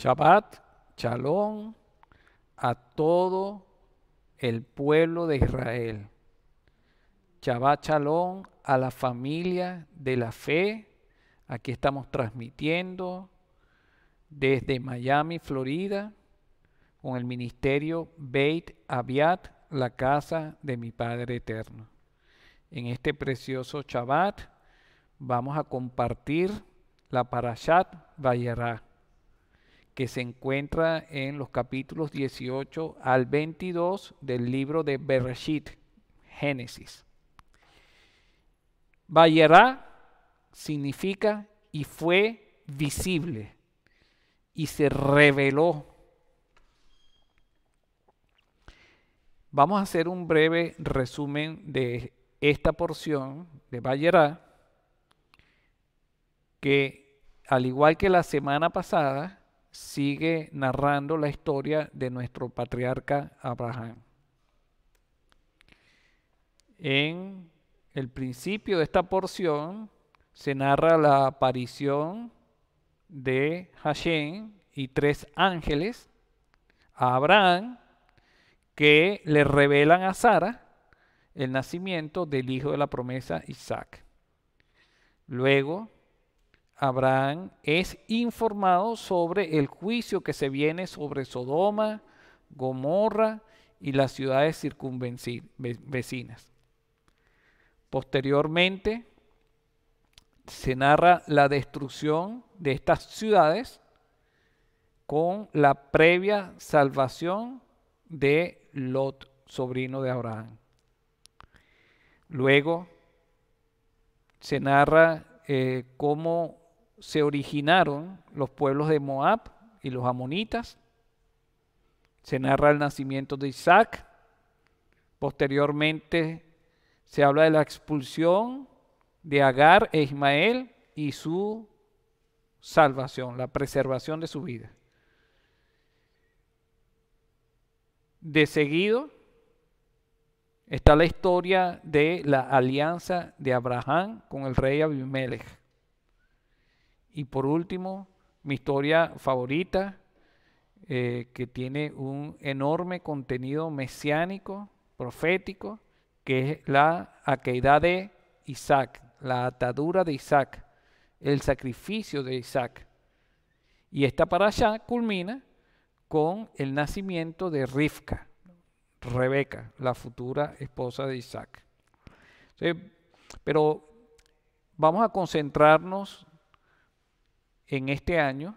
Shabbat, Shalom a todo el pueblo de Israel. Shabbat Shalom a la familia de la fe. Aquí estamos transmitiendo desde Miami, Florida, con el ministerio Beit Aviat, la casa de mi Padre Eterno. En este precioso Shabbat vamos a compartir la Parashat Vayerah que se encuentra en los capítulos 18 al 22 del libro de Bereshit, Génesis. Bayerá significa y fue visible y se reveló. Vamos a hacer un breve resumen de esta porción de Bayerá, que al igual que la semana pasada, sigue narrando la historia de nuestro patriarca Abraham. En el principio de esta porción se narra la aparición de Hashem y tres ángeles a Abraham que le revelan a Sara el nacimiento del hijo de la promesa Isaac. Luego Abraham es informado sobre el juicio que se viene sobre Sodoma, Gomorra y las ciudades circunvecinas. Posteriormente, se narra la destrucción de estas ciudades con la previa salvación de Lot, sobrino de Abraham. Luego se narra eh, cómo se originaron los pueblos de Moab y los amonitas. Se narra el nacimiento de Isaac. Posteriormente se habla de la expulsión de Agar e Ismael y su salvación, la preservación de su vida. De seguido está la historia de la alianza de Abraham con el rey Abimelech. Y por último, mi historia favorita, eh, que tiene un enorme contenido mesiánico, profético, que es la aqueidad de Isaac, la atadura de Isaac, el sacrificio de Isaac. Y esta allá culmina con el nacimiento de Rifka, Rebeca, la futura esposa de Isaac. pero vamos a concentrarnos en este año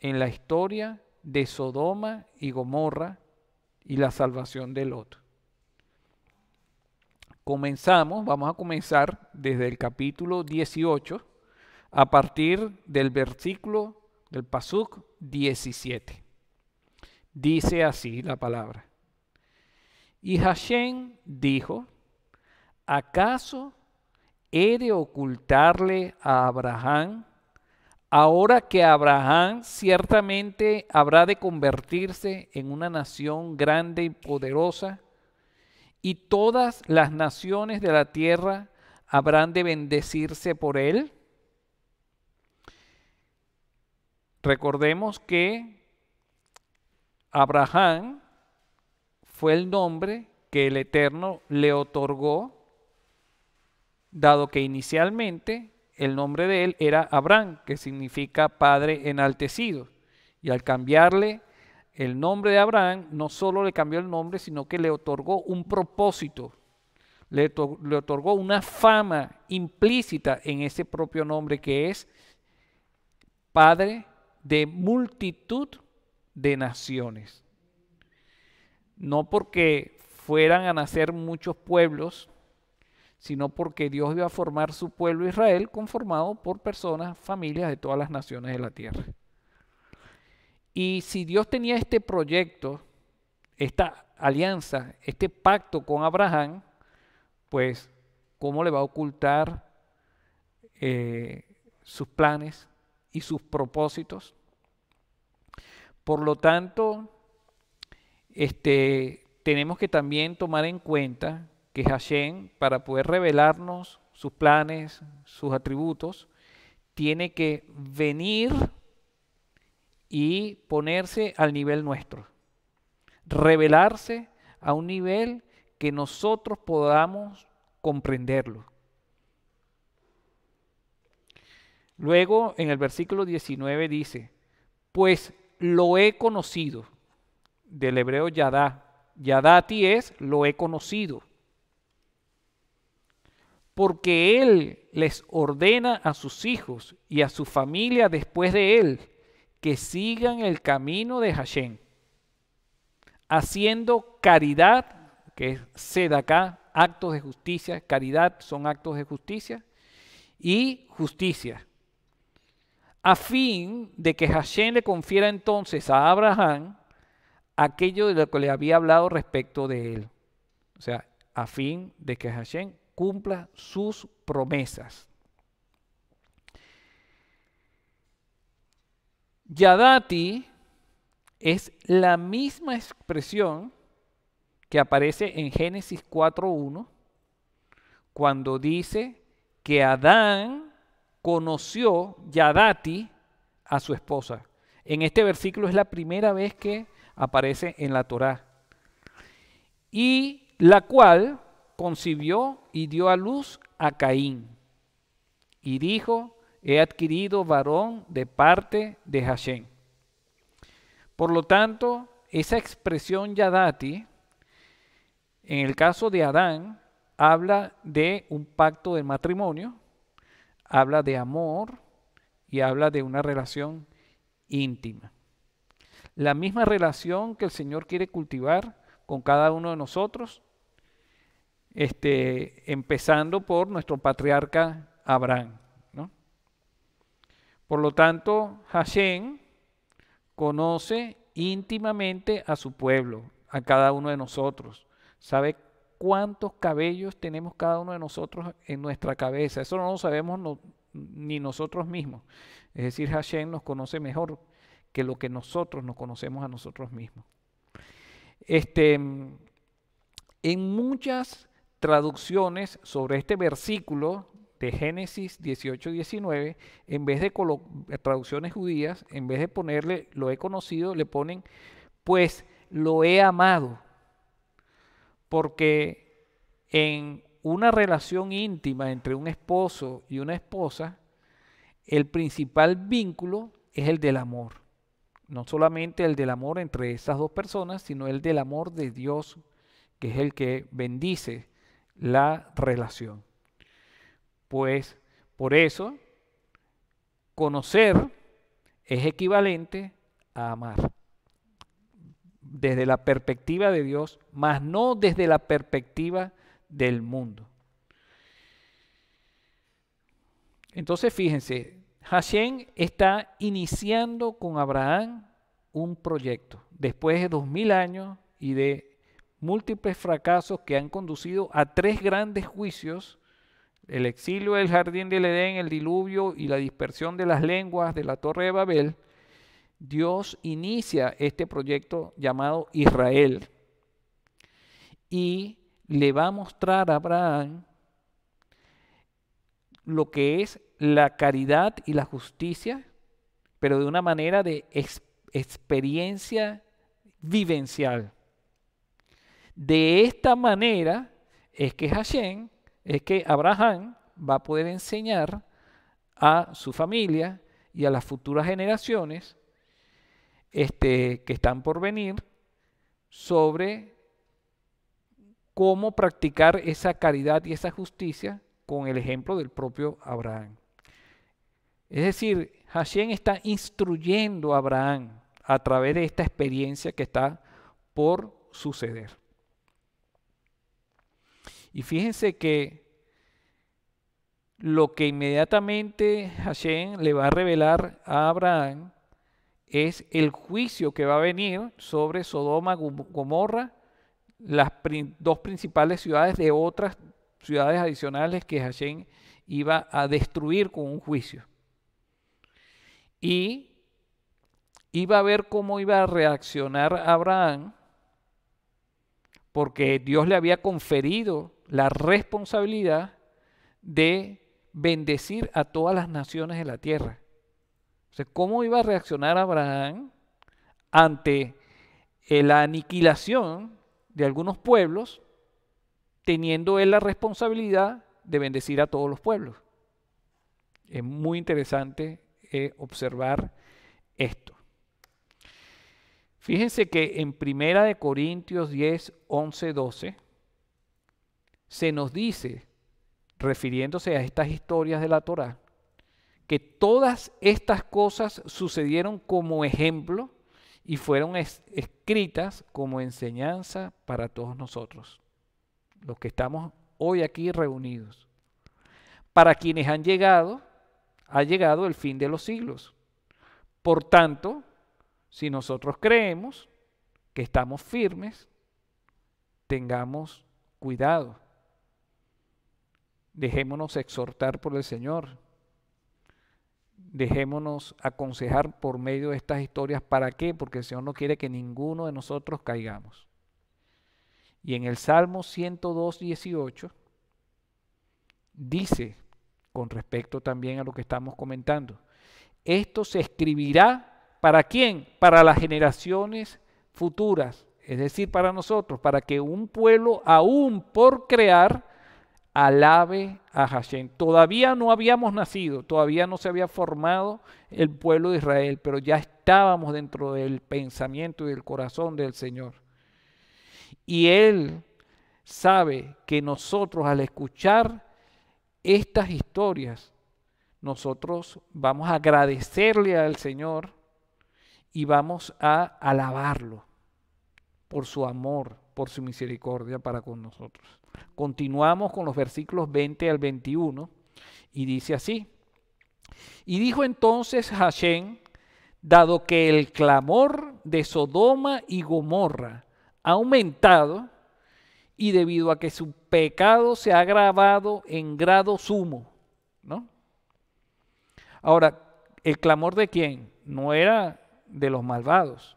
en la historia de Sodoma y Gomorra y la salvación de Lot. Comenzamos, vamos a comenzar desde el capítulo 18 a partir del versículo del Pasuk 17. Dice así la palabra. Y Hashem dijo, ¿acaso he de ocultarle a Abraham ahora que Abraham ciertamente habrá de convertirse en una nación grande y poderosa, y todas las naciones de la tierra habrán de bendecirse por él. Recordemos que Abraham fue el nombre que el Eterno le otorgó, dado que inicialmente el nombre de él era Abraham, que significa Padre enaltecido. Y al cambiarle el nombre de Abraham, no solo le cambió el nombre, sino que le otorgó un propósito, le, otorgó una fama implícita en ese propio nombre que es Padre de multitud de naciones. No porque fueran a nacer muchos pueblos, sino porque Dios iba a formar su pueblo Israel conformado por personas, familias de todas las naciones de la tierra. Y si Dios tenía este proyecto, esta alianza, este pacto con Abraham, pues, ¿cómo le va a ocultar eh, sus planes y sus propósitos? Por lo tanto, este, tenemos que también tomar en cuenta que Hashem, para poder revelarnos sus planes, sus atributos, tiene que venir y ponerse al nivel nuestro, revelarse a un nivel que nosotros podamos comprenderlo. Luego en el versículo 19 dice, pues lo he conocido, del hebreo Yadá. Yadati es lo he conocido porque Él les ordena a sus hijos y a su familia después de Él que sigan el camino de Hashem, haciendo caridad, que es sed acá, actos de justicia, caridad son actos de justicia, y justicia, a fin de que Hashem le confiera entonces a Abraham aquello de lo que le había hablado respecto de él. O sea, a fin de que Hashem cumpla sus promesas. Yadati es la misma expresión que aparece en Génesis 4.1 cuando dice que Adán conoció Yadati a su esposa. En este versículo es la primera vez que aparece en la Torá. Y la cual concibió y dio a luz a Caín. Y dijo, he adquirido varón de parte de Hashem. Por lo tanto, esa expresión Yadati, en el caso de Adán, habla de un pacto de matrimonio, habla de amor y habla de una relación íntima. La misma relación que el Señor quiere cultivar con cada uno de nosotros este, empezando por nuestro patriarca Abraham. Por lo tanto, Hashem conoce íntimamente a su pueblo, a cada uno de nosotros. Sabe cuántos cabellos tenemos cada uno de nosotros en nuestra cabeza. Eso no lo sabemos ni nosotros mismos. Es decir, Hashem nos conoce mejor que lo que nosotros nos conocemos a nosotros mismos. Este, en muchas traducciones sobre este versículo de Génesis 18 19, en vez de traducciones judías, en vez de ponerle lo he conocido, le ponen pues lo he amado. Porque en una relación íntima entre un esposo y una esposa, el principal vínculo es el del amor. No solamente el del amor entre esas dos personas, sino el del amor de Dios, que es el que bendice la relación. Pues por eso, conocer es equivalente a amar. Desde la perspectiva de Dios, más no desde la perspectiva del mundo. Entonces fíjense, Hashem está iniciando con Abraham un proyecto, después de dos mil años y de múltiples fracasos que han conducido a tres grandes juicios, el exilio del jardín del Edén, el diluvio y la dispersión de las lenguas de la torre de Babel, Dios inicia este proyecto llamado Israel y le va a mostrar a Abraham lo que es la caridad y la justicia, pero de una manera de experiencia vivencial. De esta manera es que Hashem, es que Abraham va a poder enseñar a su familia y a las futuras generaciones este, que están por venir sobre cómo practicar esa caridad y esa justicia con el ejemplo del propio Abraham. Es decir, Hashem está instruyendo a Abraham a través de esta experiencia que está por suceder. Y fíjense que lo que inmediatamente Hashem le va a revelar a Abraham es el juicio que va a venir sobre Sodoma, Gomorra, las dos principales ciudades de otras ciudades adicionales que Hashem iba a destruir con un juicio. Y iba a ver cómo iba a reaccionar Abraham porque Dios le había conferido la responsabilidad de bendecir a todas las naciones de la tierra. O ¿cómo iba a reaccionar Abraham ante la aniquilación de algunos pueblos, teniendo él la responsabilidad de bendecir a todos los pueblos? Es muy interesante eh, observar esto. Fíjense que en Primera de Corintios 10, 11, 12 se nos dice, refiriéndose a estas historias de la Torá, que todas estas cosas sucedieron como ejemplo y fueron escritas como enseñanza para todos nosotros, los que estamos hoy aquí reunidos. Para quienes han llegado, ha llegado el fin de los siglos. Por tanto, si nosotros creemos que estamos firmes, tengamos cuidado. Dejémonos exhortar por el Señor. Dejémonos aconsejar por medio de estas historias. ¿Para qué? Porque el Señor no quiere que ninguno de nosotros caigamos. Y en el Salmo 102, 18 dice, con respecto también a lo que estamos comentando, esto se escribirá ¿Para quién? Para las generaciones futuras, es decir, para nosotros, para que un pueblo aún por crear alabe a Hashem. Todavía no habíamos nacido, todavía no se había formado el pueblo de Israel, pero ya estábamos dentro del pensamiento y del corazón del Señor. Y Él sabe que nosotros al escuchar estas historias, nosotros vamos a agradecerle al Señor y vamos a alabarlo por su amor, por su misericordia para con nosotros. Continuamos con los versículos 20 al 21 y dice así, y dijo entonces Hashem, dado que el clamor de Sodoma y Gomorra ha aumentado y debido a que su pecado se ha agravado en grado sumo, ¿no? Ahora, ¿el clamor de quién? No era de los malvados,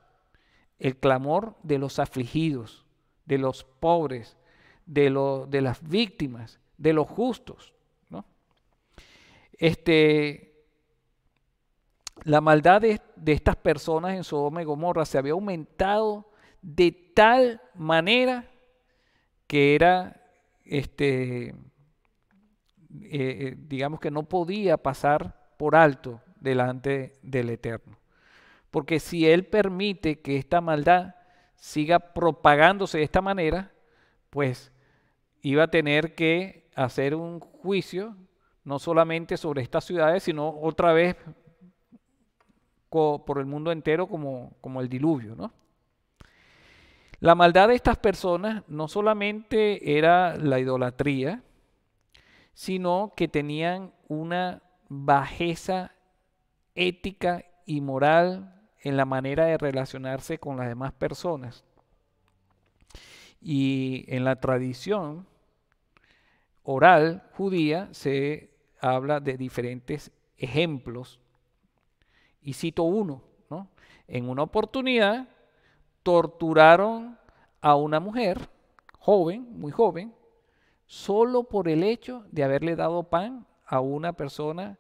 el clamor de los afligidos, de los pobres, de, lo, de las víctimas, de los justos. ¿no? Este, la maldad de, estas personas en Sodoma y Gomorra se había aumentado de tal manera que era, este, eh, eh, digamos que no podía pasar por alto delante del Eterno. Porque si Él permite que esta maldad siga propagándose de esta manera, pues iba a tener que hacer un juicio, no solamente sobre estas ciudades, sino otra vez por el mundo entero como, como el diluvio. ¿no? La maldad de estas personas no solamente era la idolatría, sino que tenían una bajeza ética y moral en la manera de relacionarse con las demás personas. Y en la tradición oral judía se habla de diferentes ejemplos. Y cito uno, ¿no? En una oportunidad torturaron a una mujer joven, muy joven, solo por el hecho de haberle dado pan a una persona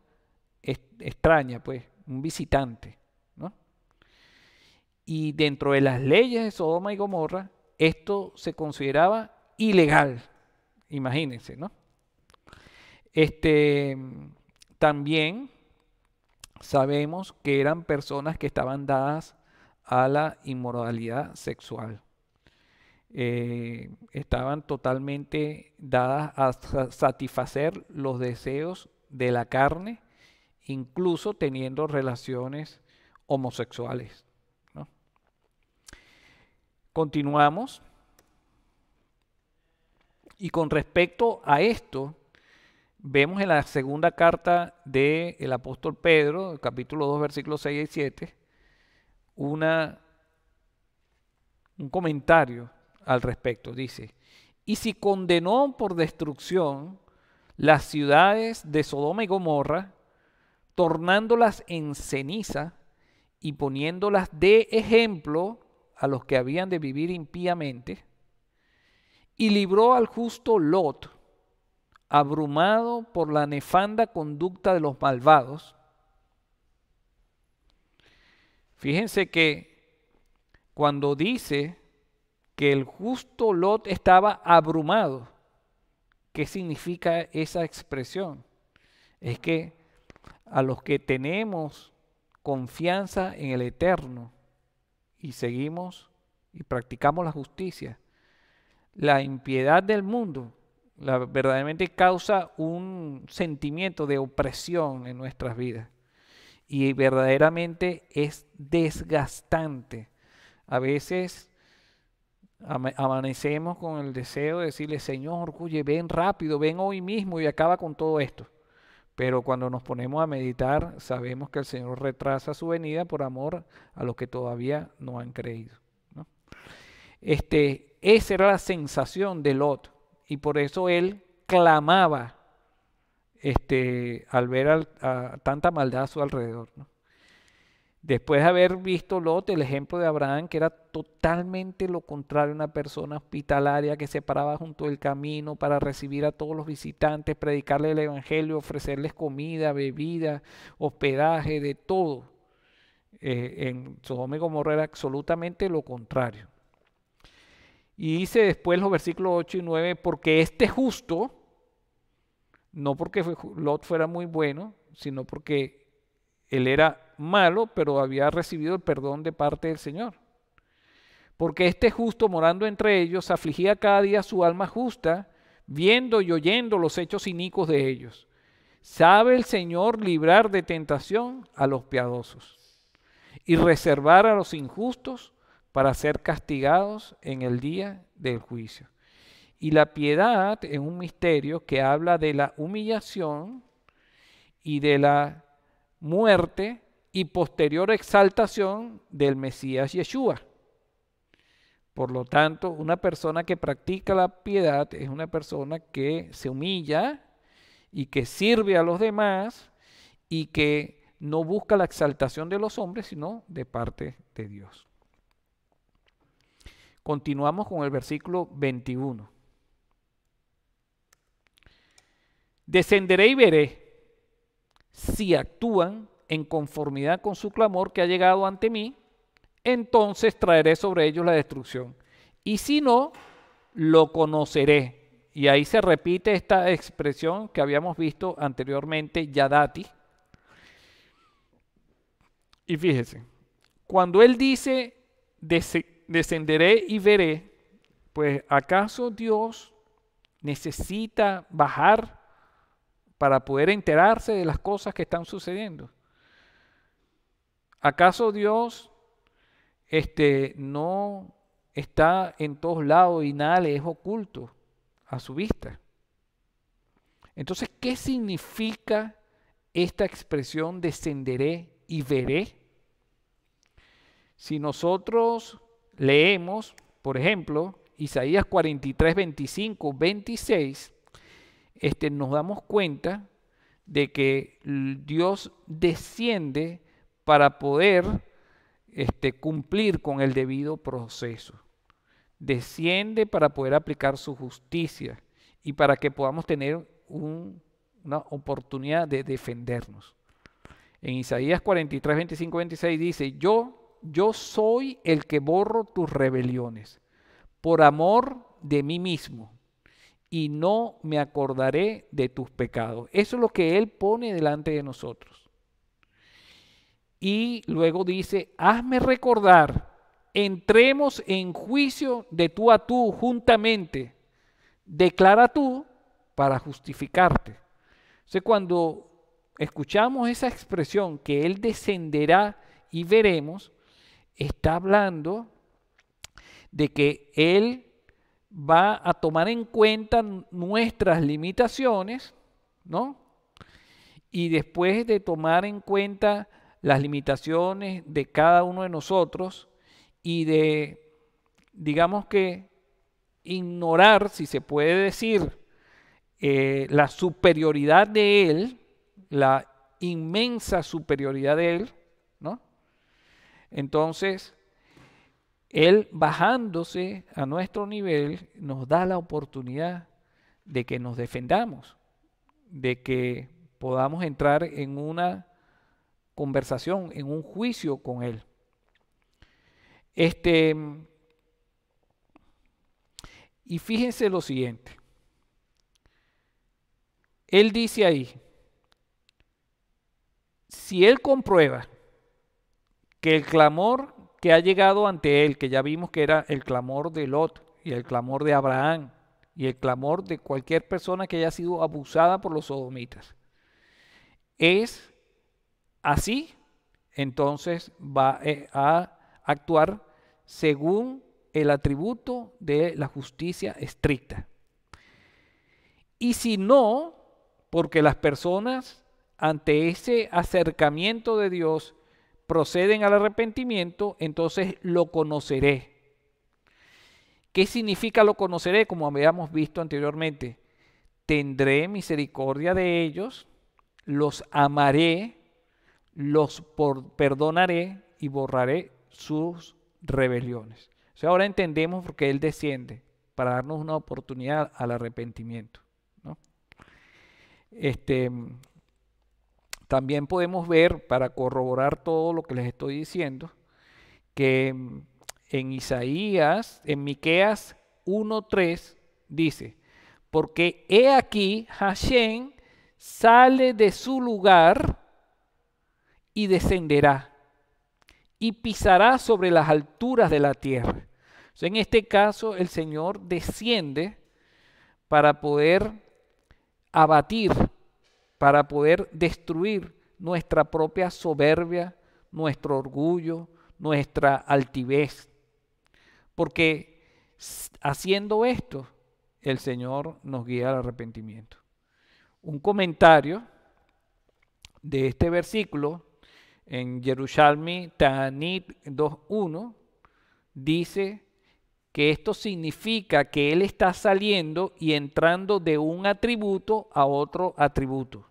extraña, pues, un visitante. Y dentro de las leyes de Sodoma y Gomorra, esto se consideraba ilegal. Imagínense, ¿no? Este, también sabemos que eran personas que estaban dadas a la inmoralidad sexual. Eh, estaban totalmente dadas a satisfacer los deseos de la carne, incluso teniendo relaciones homosexuales. Continuamos. Y con respecto a esto, vemos en la segunda carta del el apóstol Pedro, capítulo 2, versículos 6 y 7, una, un comentario al respecto. Dice, y si condenó por destrucción las ciudades de Sodoma y Gomorra, tornándolas en ceniza y poniéndolas de ejemplo a los que habían de vivir impíamente, y libró al justo Lot, abrumado por la nefanda conducta de los malvados. Fíjense que cuando dice que el justo Lot estaba abrumado, ¿qué significa esa expresión? Es que a los que tenemos confianza en el Eterno, y seguimos y practicamos la justicia. La impiedad del mundo verdaderamente causa un sentimiento de opresión en nuestras vidas y verdaderamente es desgastante. A veces amanecemos con el deseo de decirle, Señor, orgulle ven rápido, ven hoy mismo y acaba con todo esto. Pero cuando nos ponemos a meditar, sabemos que el Señor retrasa su venida por amor a los que todavía no han creído. Este, esa era la sensación de Lot. Y por eso él clamaba este, al ver tanta maldad a su alrededor. ¿no? Después de haber visto Lot, el ejemplo de Abraham, que era totalmente lo contrario, una persona hospitalaria que se paraba junto al camino para recibir a todos los visitantes, predicarle el Evangelio, ofrecerles comida, bebida, hospedaje, de todo. Eh, en Sodoma y Gomorra era absolutamente lo contrario. Y dice después los versículos 8 y 9, porque este justo, no porque Lot fuera muy bueno, sino porque él era malo, pero había recibido el perdón de parte del Señor. Porque este justo morando entre ellos afligía cada día su alma justa, viendo y oyendo los hechos cínicos de ellos. Sabe el Señor librar de tentación a los piadosos y reservar a los injustos para ser castigados en el día del juicio. Y la piedad es un misterio que habla de la humillación y de la muerte y posterior exaltación del Mesías Yeshua. Por lo tanto, una persona que practica la piedad es una persona que se humilla y que sirve a los demás y que no busca la exaltación de los hombres, sino de parte de Dios. Continuamos con el versículo 21. Descenderé y veré si actúan en conformidad con su clamor que ha llegado ante mí, entonces traeré sobre ellos la destrucción. Y si no, lo conoceré. Y ahí se repite esta expresión que habíamos visto anteriormente, Yadati. Y fíjese, cuando él dice, descenderé y veré, pues ¿acaso Dios necesita bajar para poder enterarse de las cosas que están sucediendo. ¿Acaso Dios este, no está en todos lados y nada le es oculto a su vista? Entonces, ¿qué significa esta expresión descenderé y veré? Si nosotros leemos, por ejemplo, Isaías 43, 25, 26, este, nos damos cuenta de que Dios desciende para poder este, cumplir con el debido proceso. Desciende para poder aplicar su justicia y para que podamos tener una oportunidad de defendernos. En Isaías 43, 25, 26 dice, yo, yo soy el que borro tus rebeliones por amor de mí mismo y no me acordaré de tus pecados. Eso es lo que Él pone delante de nosotros. Y luego dice, hazme recordar, entremos en juicio de tú a tú juntamente. Declara tú para justificarte. sé cuando escuchamos esa expresión que Él descenderá y veremos, está hablando de que Él va a tomar en cuenta nuestras limitaciones, ¿no? Y después de tomar en cuenta las limitaciones de cada uno de nosotros y de, digamos que, ignorar, si se puede decir, eh, la superioridad de Él, la inmensa superioridad de Él, ¿no? Entonces, él bajándose a nuestro nivel nos da la oportunidad de que nos defendamos, de que podamos entrar en una conversación, en un juicio con Él. Este, y fíjense lo siguiente. Él dice ahí, si Él comprueba que el clamor que ha llegado ante él, que ya vimos que era el clamor de Lot y el clamor de Abraham y el clamor de cualquier persona que haya sido abusada por los sodomitas. Es así, entonces va eh, a actuar según el atributo de la justicia estricta. Y si no, porque las personas ante ese acercamiento de Dios proceden al arrepentimiento, entonces lo conoceré. ¿Qué significa lo conoceré? Como habíamos visto anteriormente, tendré misericordia de ellos, los amaré, los perdonaré y borraré sus rebeliones. O ahora entendemos por qué Él desciende, para darnos una oportunidad al arrepentimiento. ¿no? Este, también podemos ver, para corroborar todo lo que les estoy diciendo, que mm, en Isaías, en Miqueas 1.3 dice, porque he aquí Hashem sale de su lugar y descenderá y pisará sobre las alturas de la tierra. en este caso el Señor desciende para poder abatir para poder destruir nuestra propia soberbia, nuestro orgullo, nuestra altivez. Porque haciendo esto, el Señor nos guía al arrepentimiento. Un comentario de este versículo en Jerusalén Tanit 2.1 dice que esto significa que Él está saliendo y entrando de un atributo a otro atributo.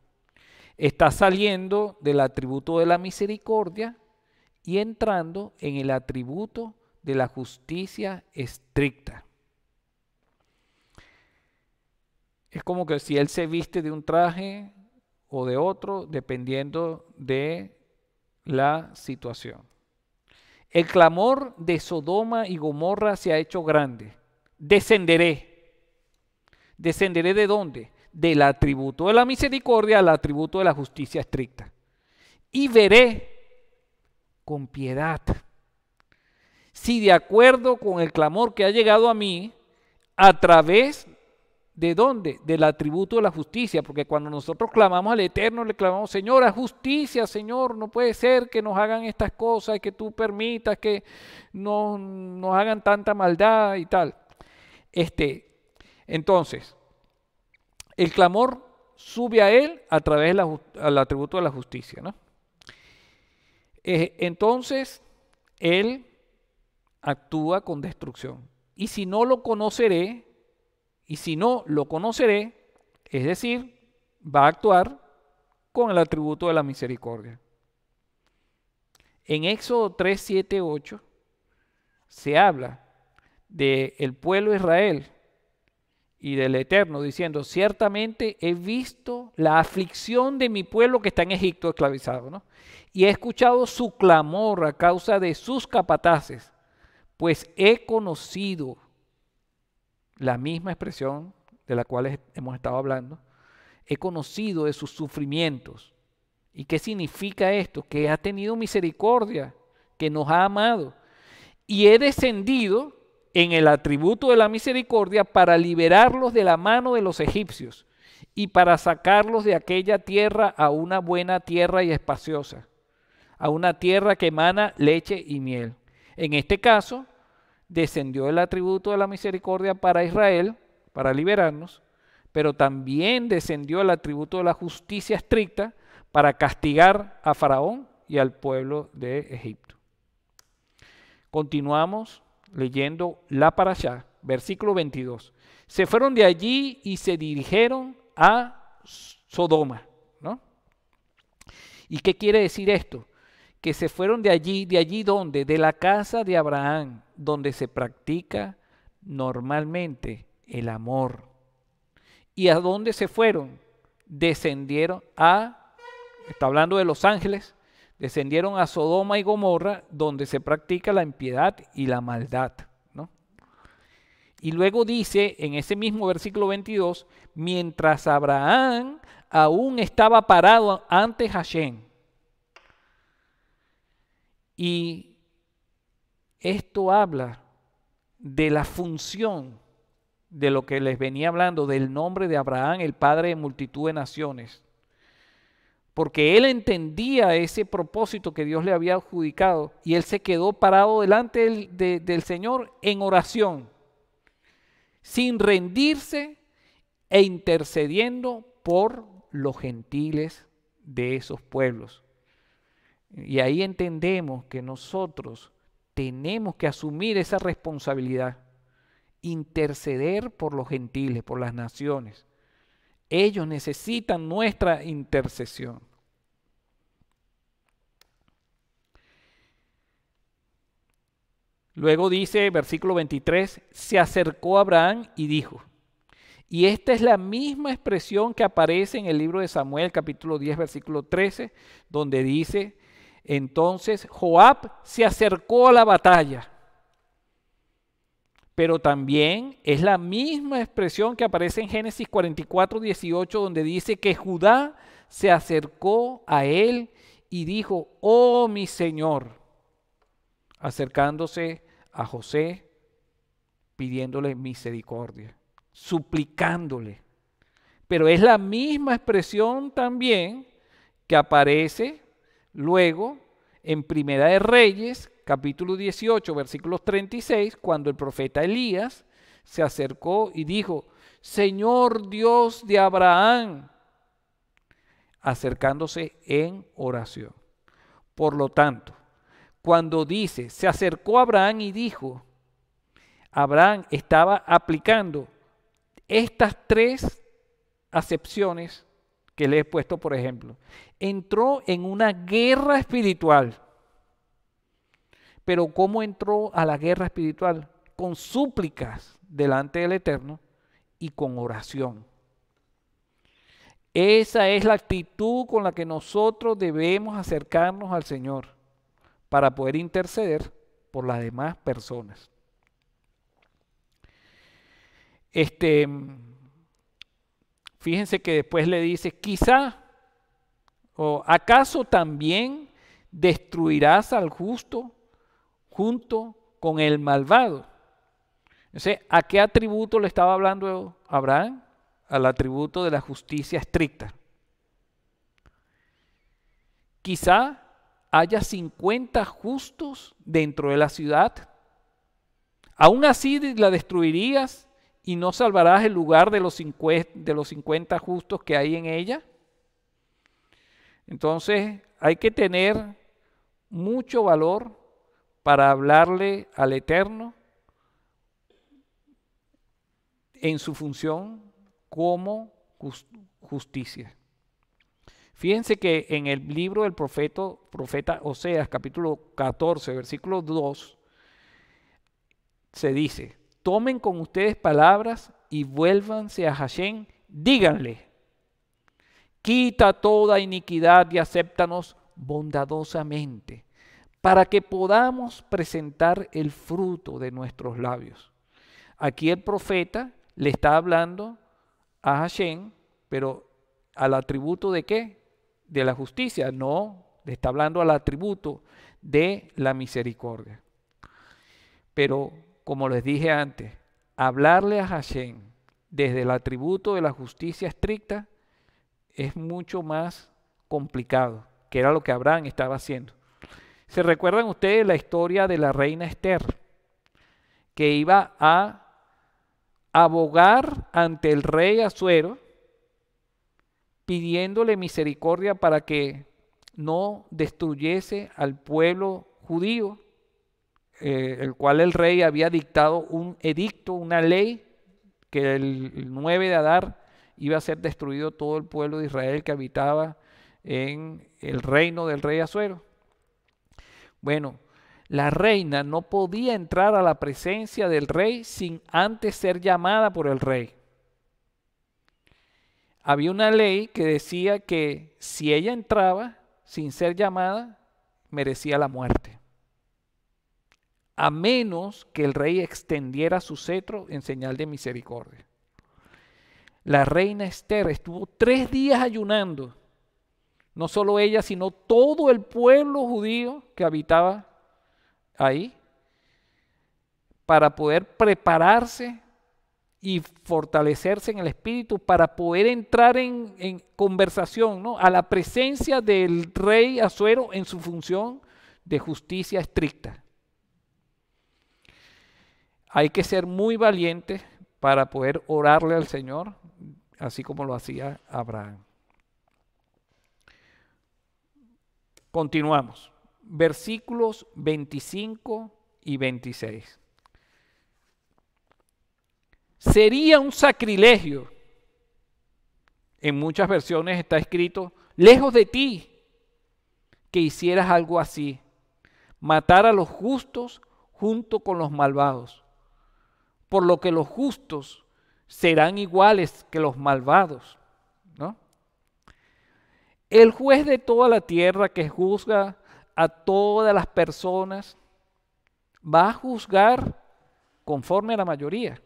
Está saliendo del atributo de la misericordia y entrando en el atributo de la justicia estricta. Es como que si él se viste de un traje o de otro, dependiendo de la situación. El clamor de Sodoma y Gomorra se ha hecho grande. Descenderé. ¿Descenderé de dónde? del atributo de la misericordia al atributo de la justicia estricta. Y veré con piedad si de acuerdo con el clamor que ha llegado a mí, a través de dónde? Del atributo de la justicia, porque cuando nosotros clamamos al Eterno, le clamamos, Señor, a justicia, Señor, no puede ser que nos hagan estas cosas, que tú permitas que no, nos hagan tanta maldad y tal. Este, entonces, el clamor sube a él a través del atributo de la justicia. ¿no? Eh, entonces, él actúa con destrucción. Y si no lo conoceré, y si no lo conoceré, es decir, va a actuar con el atributo de la misericordia. En Éxodo 3, 7, 8 se habla del de pueblo Israel y del Eterno, diciendo, ciertamente he visto la aflicción de mi pueblo que está en Egipto esclavizado, Y he escuchado su clamor a causa de sus capataces, pues he conocido la misma expresión de la cual hemos estado hablando, he conocido de sus sufrimientos. ¿Y qué significa esto? Que ha tenido misericordia, que nos ha amado. Y he descendido en el atributo de la misericordia para liberarlos de la mano de los egipcios y para sacarlos de aquella tierra a una buena tierra y espaciosa, a una tierra que emana leche y miel. En este caso, descendió el atributo de la misericordia para Israel, para liberarnos, pero también descendió el atributo de la justicia estricta para castigar a Faraón y al pueblo de Egipto. Continuamos leyendo la allá versículo 22. Se fueron de allí y se dirigieron a Sodoma, ¿Y qué quiere decir esto? Que se fueron de allí, de allí donde, de la casa de Abraham, donde se practica normalmente el amor. ¿Y a dónde se fueron? Descendieron a, está hablando de los ángeles, descendieron a Sodoma y Gomorra, donde se practica la impiedad y la maldad. ¿no? Y luego dice en ese mismo versículo 22, mientras Abraham aún estaba parado ante Hashem. Y esto habla de la función de lo que les venía hablando, del nombre de Abraham, el padre de multitud de naciones porque él entendía ese propósito que Dios le había adjudicado y él se quedó parado delante del, Señor en oración, sin rendirse e intercediendo por los gentiles de esos pueblos. Y ahí entendemos que nosotros tenemos que asumir esa responsabilidad, interceder por los gentiles, por las naciones. Ellos necesitan nuestra intercesión. Luego dice, versículo 23, se acercó a Abraham y dijo, y esta es la misma expresión que aparece en el libro de Samuel, capítulo 10, versículo 13, donde dice, entonces Joab se acercó a la batalla. Pero también es la misma expresión que aparece en Génesis 44, 18, donde dice que Judá se acercó a él y dijo, oh mi Señor, acercándose a José pidiéndole misericordia, suplicándole. Pero es la misma expresión también que aparece luego en Primera de Reyes, capítulo 18, versículos 36, cuando el profeta Elías se acercó y dijo, Señor Dios de Abraham, acercándose en oración. Por lo tanto, cuando dice, se acercó a Abraham y dijo, Abraham estaba aplicando estas tres acepciones que le he puesto, por ejemplo. Entró en una guerra espiritual. Pero ¿cómo entró a la guerra espiritual? Con súplicas delante del Eterno y con oración. Esa es la actitud con la que nosotros debemos acercarnos al Señor para poder interceder por las demás personas. Este, fíjense que después le dice, quizá, o acaso también destruirás al justo junto con el malvado. Entonces, ¿a qué atributo le estaba hablando Abraham? Al atributo de la justicia estricta. Quizá haya 50 justos dentro de la ciudad? Aún así la destruirías y no salvarás el lugar de los 50, de los 50 justos que hay en ella. Entonces hay que tener mucho valor para hablarle al Eterno en su función como justicia. Fíjense que en el libro del profeta, profeta Oseas, capítulo 14, versículo 2, se dice, tomen con ustedes palabras y vuélvanse a Hashem, díganle, quita toda iniquidad y acéptanos bondadosamente, para que podamos presentar el fruto de nuestros labios. Aquí el profeta le está hablando a Hashem, pero al atributo de qué? de la justicia, no, le está hablando al atributo de la misericordia. Pero, como les dije antes, hablarle a Hashem desde el atributo de la justicia estricta es mucho más complicado, que era lo que Abraham estaba haciendo. ¿Se recuerdan ustedes la historia de la reina Esther, que iba a abogar ante el rey Azuero pidiéndole misericordia para que no destruyese al pueblo judío, eh, el cual el rey había dictado un edicto, una ley, que el 9 de Adar iba a ser destruido todo el pueblo de Israel que habitaba en el reino del rey Azuero. Bueno, la reina no podía entrar a la presencia del rey sin antes ser llamada por el rey había una ley que decía que si ella entraba sin ser llamada, merecía la muerte. A menos que el rey extendiera su cetro en señal de misericordia. La reina Esther estuvo tres días ayunando. No solo ella, sino todo el pueblo judío que habitaba ahí para poder prepararse y fortalecerse en el espíritu para poder entrar en, conversación a la presencia del rey Azuero en su función de justicia estricta. Hay que ser muy valiente para poder orarle al Señor, así como lo hacía Abraham. Continuamos. Versículos 25 y 26. Sería un sacrilegio. En muchas versiones está escrito, lejos de ti, que hicieras algo así, matar a los justos junto con los malvados, por lo que los justos serán iguales que los malvados. El juez de toda la tierra que juzga a todas las personas va a juzgar conforme a la mayoría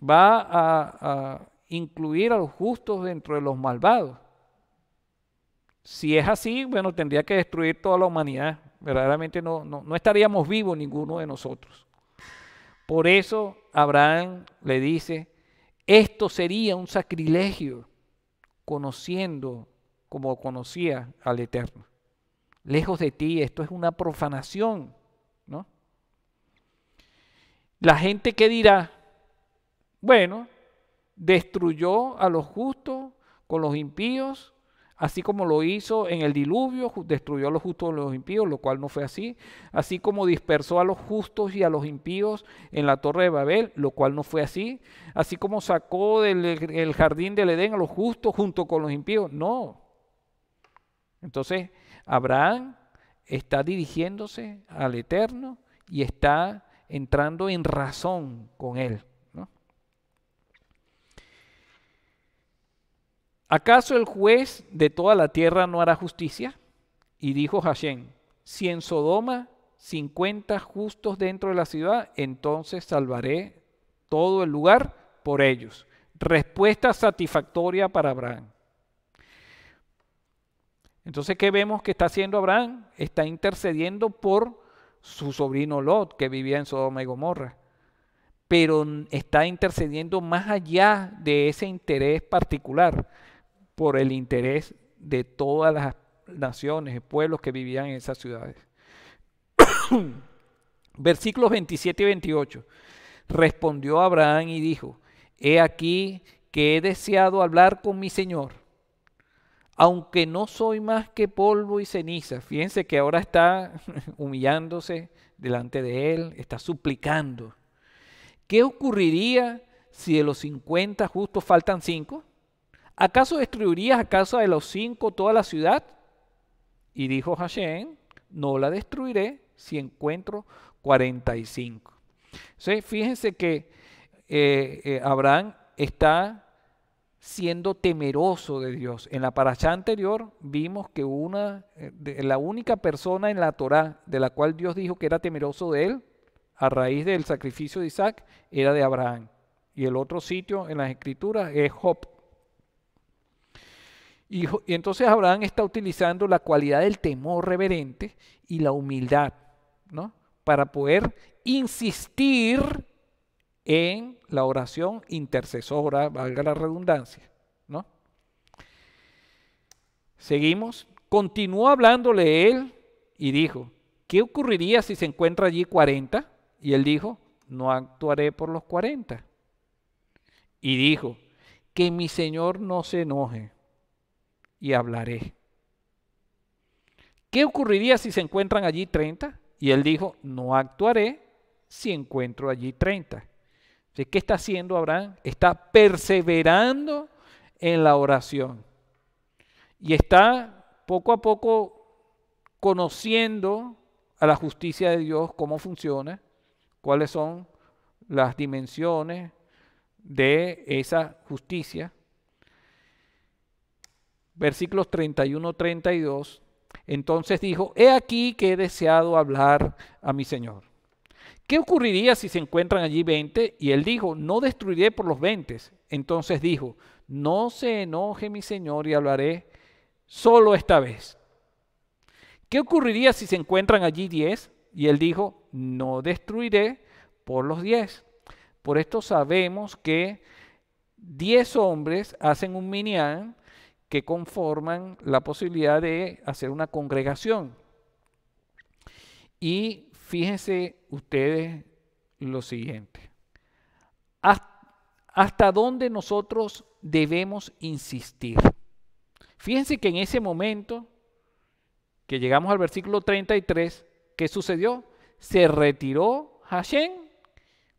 va a, incluir a los justos dentro de los malvados. Si es así, bueno, tendría que destruir toda la humanidad. Verdaderamente no, no, estaríamos vivos ninguno de nosotros. Por eso Abraham le dice, esto sería un sacrilegio, conociendo como conocía al Eterno. Lejos de ti, esto es una profanación, ¿no? La gente que dirá, bueno, destruyó a los justos con los impíos, así como lo hizo en el diluvio, destruyó a los justos con los impíos, lo cual no fue así, así como dispersó a los justos y a los impíos en la torre de Babel, lo cual no fue así, así como sacó del jardín del Edén a los justos junto con los impíos, no. Entonces, Abraham está dirigiéndose al Eterno y está entrando en razón con él. ¿Acaso el juez de toda la tierra no hará justicia? Y dijo Hashem, si en Sodoma 50 justos dentro de la ciudad, entonces salvaré todo el lugar por ellos. Respuesta satisfactoria para Abraham. Entonces, ¿qué vemos que está haciendo Abraham? Está intercediendo por su sobrino Lot, que vivía en Sodoma y Gomorra. Pero está intercediendo más allá de ese interés particular por el interés de todas las naciones y pueblos que vivían en esas ciudades. Versículos 27 y 28. Respondió Abraham y dijo, He aquí que he deseado hablar con mi Señor, aunque no soy más que polvo y ceniza. Fíjense que ahora está humillándose delante de él, está suplicando. ¿Qué ocurriría si de los 50 justos faltan 5? ¿acaso destruirías a casa de los cinco toda la ciudad? Y dijo Hashem, no la destruiré si encuentro 45. Entonces, fíjense que eh, eh, Abraham está siendo temeroso de Dios. En la paracha anterior vimos que una, eh, la única persona en la Torá de la cual Dios dijo que era temeroso de él, a raíz del sacrificio de Isaac, era de Abraham. Y el otro sitio en las escrituras es Job. Y, entonces Abraham está utilizando la cualidad del temor reverente y la humildad, ¿no? Para poder insistir en la oración intercesora, valga la redundancia, ¿no? Seguimos. Continuó hablándole él y dijo, ¿qué ocurriría si se encuentra allí 40? Y él dijo, no actuaré por los 40. Y dijo, que mi Señor no se enoje, hablaré. ¿Qué ocurriría si se encuentran allí 30? Y él dijo, no actuaré si encuentro allí 30. ¿Qué está haciendo Abraham? Está perseverando en la oración. Y está poco a poco conociendo a la justicia de Dios, cómo funciona, cuáles son las dimensiones de esa justicia versículos 31-32, entonces dijo, he aquí que he deseado hablar a mi Señor. ¿Qué ocurriría si se encuentran allí 20? Y él dijo, no destruiré por los 20. Entonces dijo, no se enoje mi Señor y hablaré solo esta vez. ¿Qué ocurriría si se encuentran allí 10? Y él dijo, no destruiré por los 10. Por esto sabemos que 10 hombres hacen un minián que conforman la posibilidad de hacer una congregación. Y fíjense ustedes lo siguiente. ¿Hasta dónde nosotros debemos insistir? Fíjense que en ese momento, que llegamos al versículo 33, ¿qué sucedió? Se retiró Hashem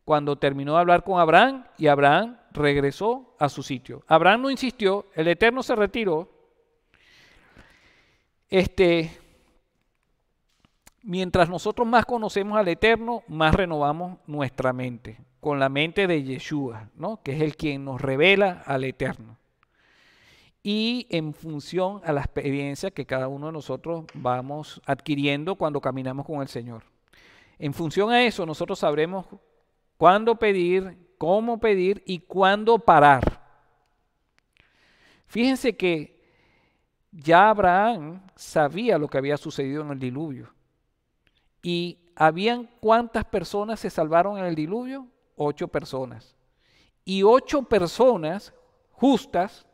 cuando terminó de hablar con Abraham y Abraham regresó a su sitio. Abraham no insistió, el Eterno se retiró. Este, mientras nosotros más conocemos al Eterno, más renovamos nuestra mente, con la mente de Yeshua, ¿no? que es el quien nos revela al Eterno. Y en función a la experiencia que cada uno de nosotros vamos adquiriendo cuando caminamos con el Señor. En función a eso, nosotros sabremos cuándo pedir, cómo pedir y cuándo parar. Fíjense que ya Abraham sabía lo que había sucedido en el diluvio. ¿Y habían cuántas personas se salvaron en el diluvio? Ocho personas. Y ocho personas justas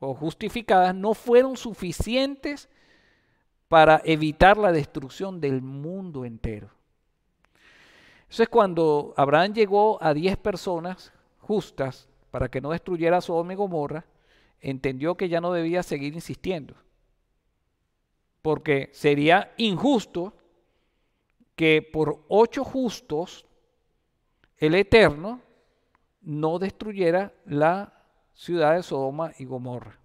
o justificadas no fueron suficientes para evitar la destrucción del mundo entero. Entonces cuando Abraham llegó a 10 personas justas para que no destruyera Sodoma y Gomorra, entendió que ya no debía seguir insistiendo, porque sería injusto que por ocho justos el Eterno no destruyera la ciudad de Sodoma y Gomorra.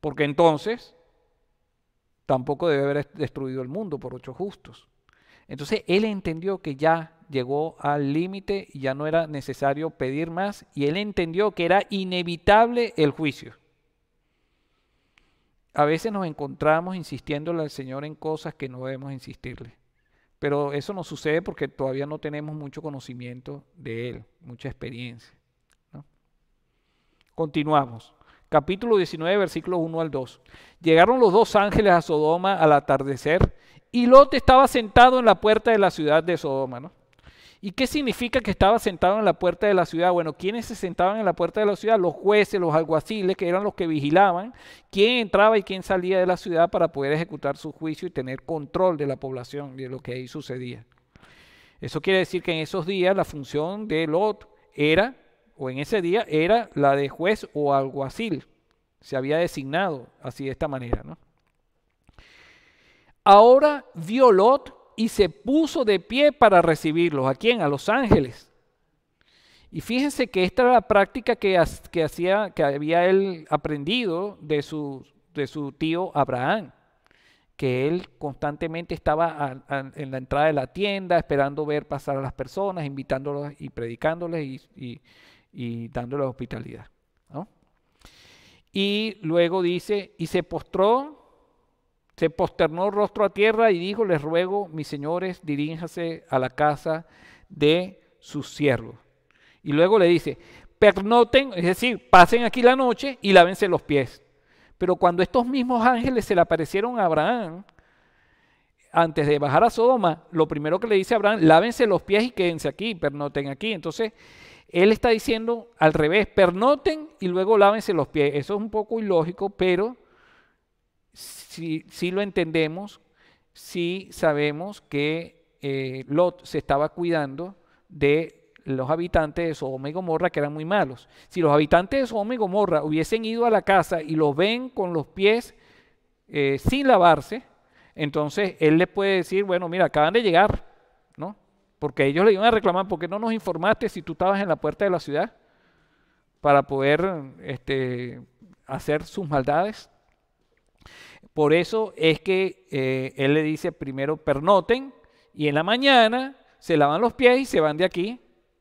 Porque entonces tampoco debe haber destruido el mundo por ocho justos. Entonces él entendió que ya llegó al límite, y ya no era necesario pedir más y él entendió que era inevitable el juicio. A veces nos encontramos insistiéndole al Señor en cosas que no debemos insistirle. Pero eso no sucede porque todavía no tenemos mucho conocimiento de Él, mucha experiencia. Continuamos. Capítulo 19, versículos 1 al 2. Llegaron los dos ángeles a Sodoma al atardecer y Lot estaba sentado en la puerta de la ciudad de Sodoma, ¿no? ¿Y qué significa que estaba sentado en la puerta de la ciudad? Bueno, ¿quiénes se sentaban en la puerta de la ciudad? Los jueces, los alguaciles, que eran los que vigilaban quién entraba y quién salía de la ciudad para poder ejecutar su juicio y tener control de la población y de lo que ahí sucedía. Eso quiere decir que en esos días la función de Lot era, o en ese día, era la de juez o alguacil. Se había designado así de esta manera, ¿no? Ahora vio Lot y se puso de pie para recibirlos. ¿A quién? A los ángeles. Y fíjense que esta era la práctica que, hacía, que había él aprendido de su, de su tío Abraham, que él constantemente estaba en la entrada de la tienda esperando ver pasar a las personas, invitándolas y predicándoles y, dándoles hospitalidad. Y luego dice, y se postró se posternó rostro a tierra y dijo, les ruego, mis señores, diríjase a la casa de sus siervos. Y luego le dice, pernoten, es decir, pasen aquí la noche y lávense los pies. Pero cuando estos mismos ángeles se le aparecieron a Abraham, antes de bajar a Sodoma, lo primero que le dice a Abraham, lávense los pies y quédense aquí, pernoten aquí. Entonces, él está diciendo al revés, pernoten y luego lávense los pies. Eso es un poco ilógico, pero si, lo entendemos, si sabemos que eh, Lot se estaba cuidando de los habitantes de Sodoma y Gomorra que eran muy malos. Si los habitantes de Sodoma y Gomorra hubiesen ido a la casa y lo ven con los pies eh, sin lavarse, entonces él les puede decir, bueno, mira, acaban de llegar, ¿no? Porque ellos le iban a reclamar, porque no nos informaste si tú estabas en la puerta de la ciudad para poder este, hacer sus maldades? Por eso es que eh, él le dice primero pernoten y en la mañana se lavan los pies y se van de aquí,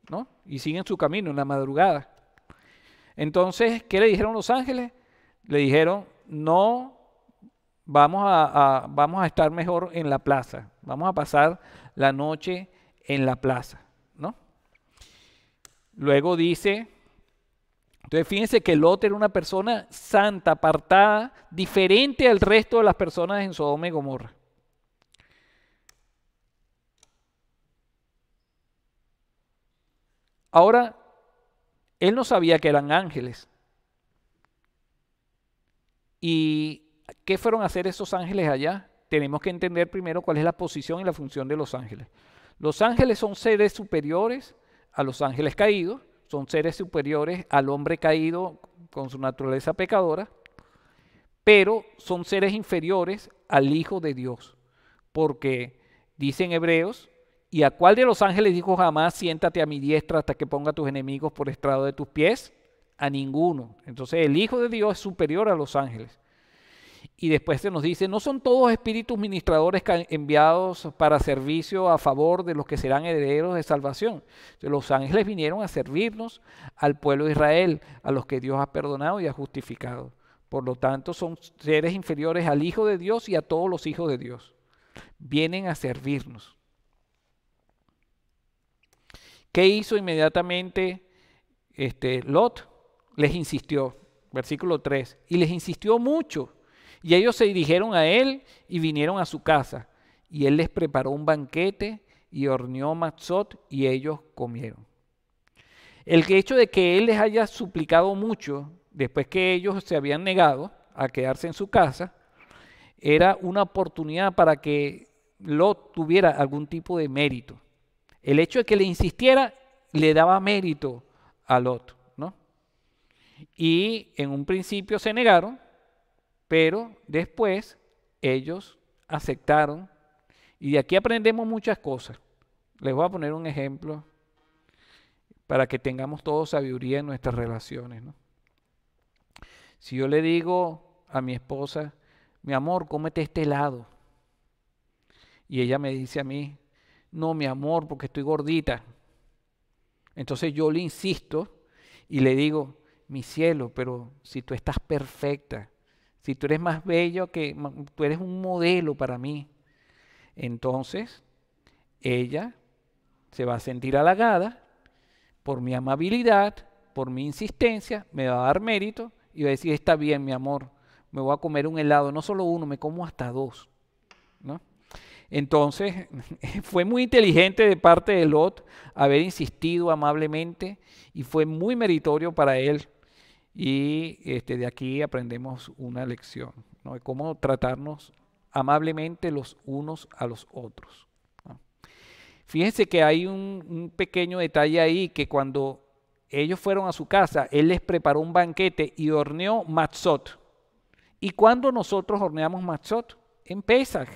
¿no? Y siguen su camino en la madrugada. Entonces, ¿qué le dijeron los ángeles? Le dijeron, no vamos a, vamos a estar mejor en la plaza, vamos a pasar la noche en la plaza, ¿no? Luego dice, entonces fíjense que Lot era una persona santa, apartada, diferente al resto de las personas en Sodoma y Gomorra. Ahora, él no sabía que eran ángeles. ¿Y qué fueron a hacer esos ángeles allá? Tenemos que entender primero cuál es la posición y la función de los ángeles. Los ángeles son seres superiores a los ángeles caídos son seres superiores al hombre caído con su naturaleza pecadora, pero son seres inferiores al Hijo de Dios, porque dicen Hebreos, ¿y a cuál de los ángeles dijo jamás, siéntate a mi diestra hasta que ponga a tus enemigos por estrado de tus pies? A ninguno. Entonces el Hijo de Dios es superior a los ángeles. Y después se nos dice, no son todos espíritus ministradores enviados para servicio a favor de los que serán herederos de salvación. los ángeles vinieron a servirnos al pueblo de Israel, a los que Dios ha perdonado y ha justificado. Por lo tanto, son seres inferiores al Hijo de Dios y a todos los hijos de Dios. Vienen a servirnos. ¿Qué hizo inmediatamente este, Lot? Les insistió, versículo 3, y les insistió mucho y ellos se dirigieron a él y vinieron a su casa. Y él les preparó un banquete y horneó matzot y ellos comieron. El hecho de que él les haya suplicado mucho después que ellos se habían negado a quedarse en su casa, era una oportunidad para que Lot tuviera algún tipo de mérito. El hecho de que le insistiera le daba mérito a Lot, ¿no? Y en un principio se negaron, pero después ellos aceptaron y de aquí aprendemos muchas cosas. Les voy a poner un ejemplo para que tengamos todos sabiduría en nuestras relaciones. Si yo le digo a mi esposa, mi amor, cómete este helado. Y ella me dice a mí, no, mi amor, porque estoy gordita. Entonces yo le insisto y le digo, mi cielo, pero si tú estás perfecta, si tú eres más bello que tú eres un modelo para mí, entonces ella se va a sentir halagada por mi amabilidad, por mi insistencia, me va a dar mérito y va a decir, está bien, mi amor, me voy a comer un helado, no solo uno, me como hasta dos. Entonces, fue muy inteligente de parte de Lot haber insistido amablemente y fue muy meritorio para él y este, de aquí aprendemos una lección, De cómo tratarnos amablemente los unos a los otros. Fíjense que hay un, pequeño detalle ahí que cuando ellos fueron a su casa, él les preparó un banquete y horneó matzot. ¿Y cuando nosotros horneamos matzot? En Pesach.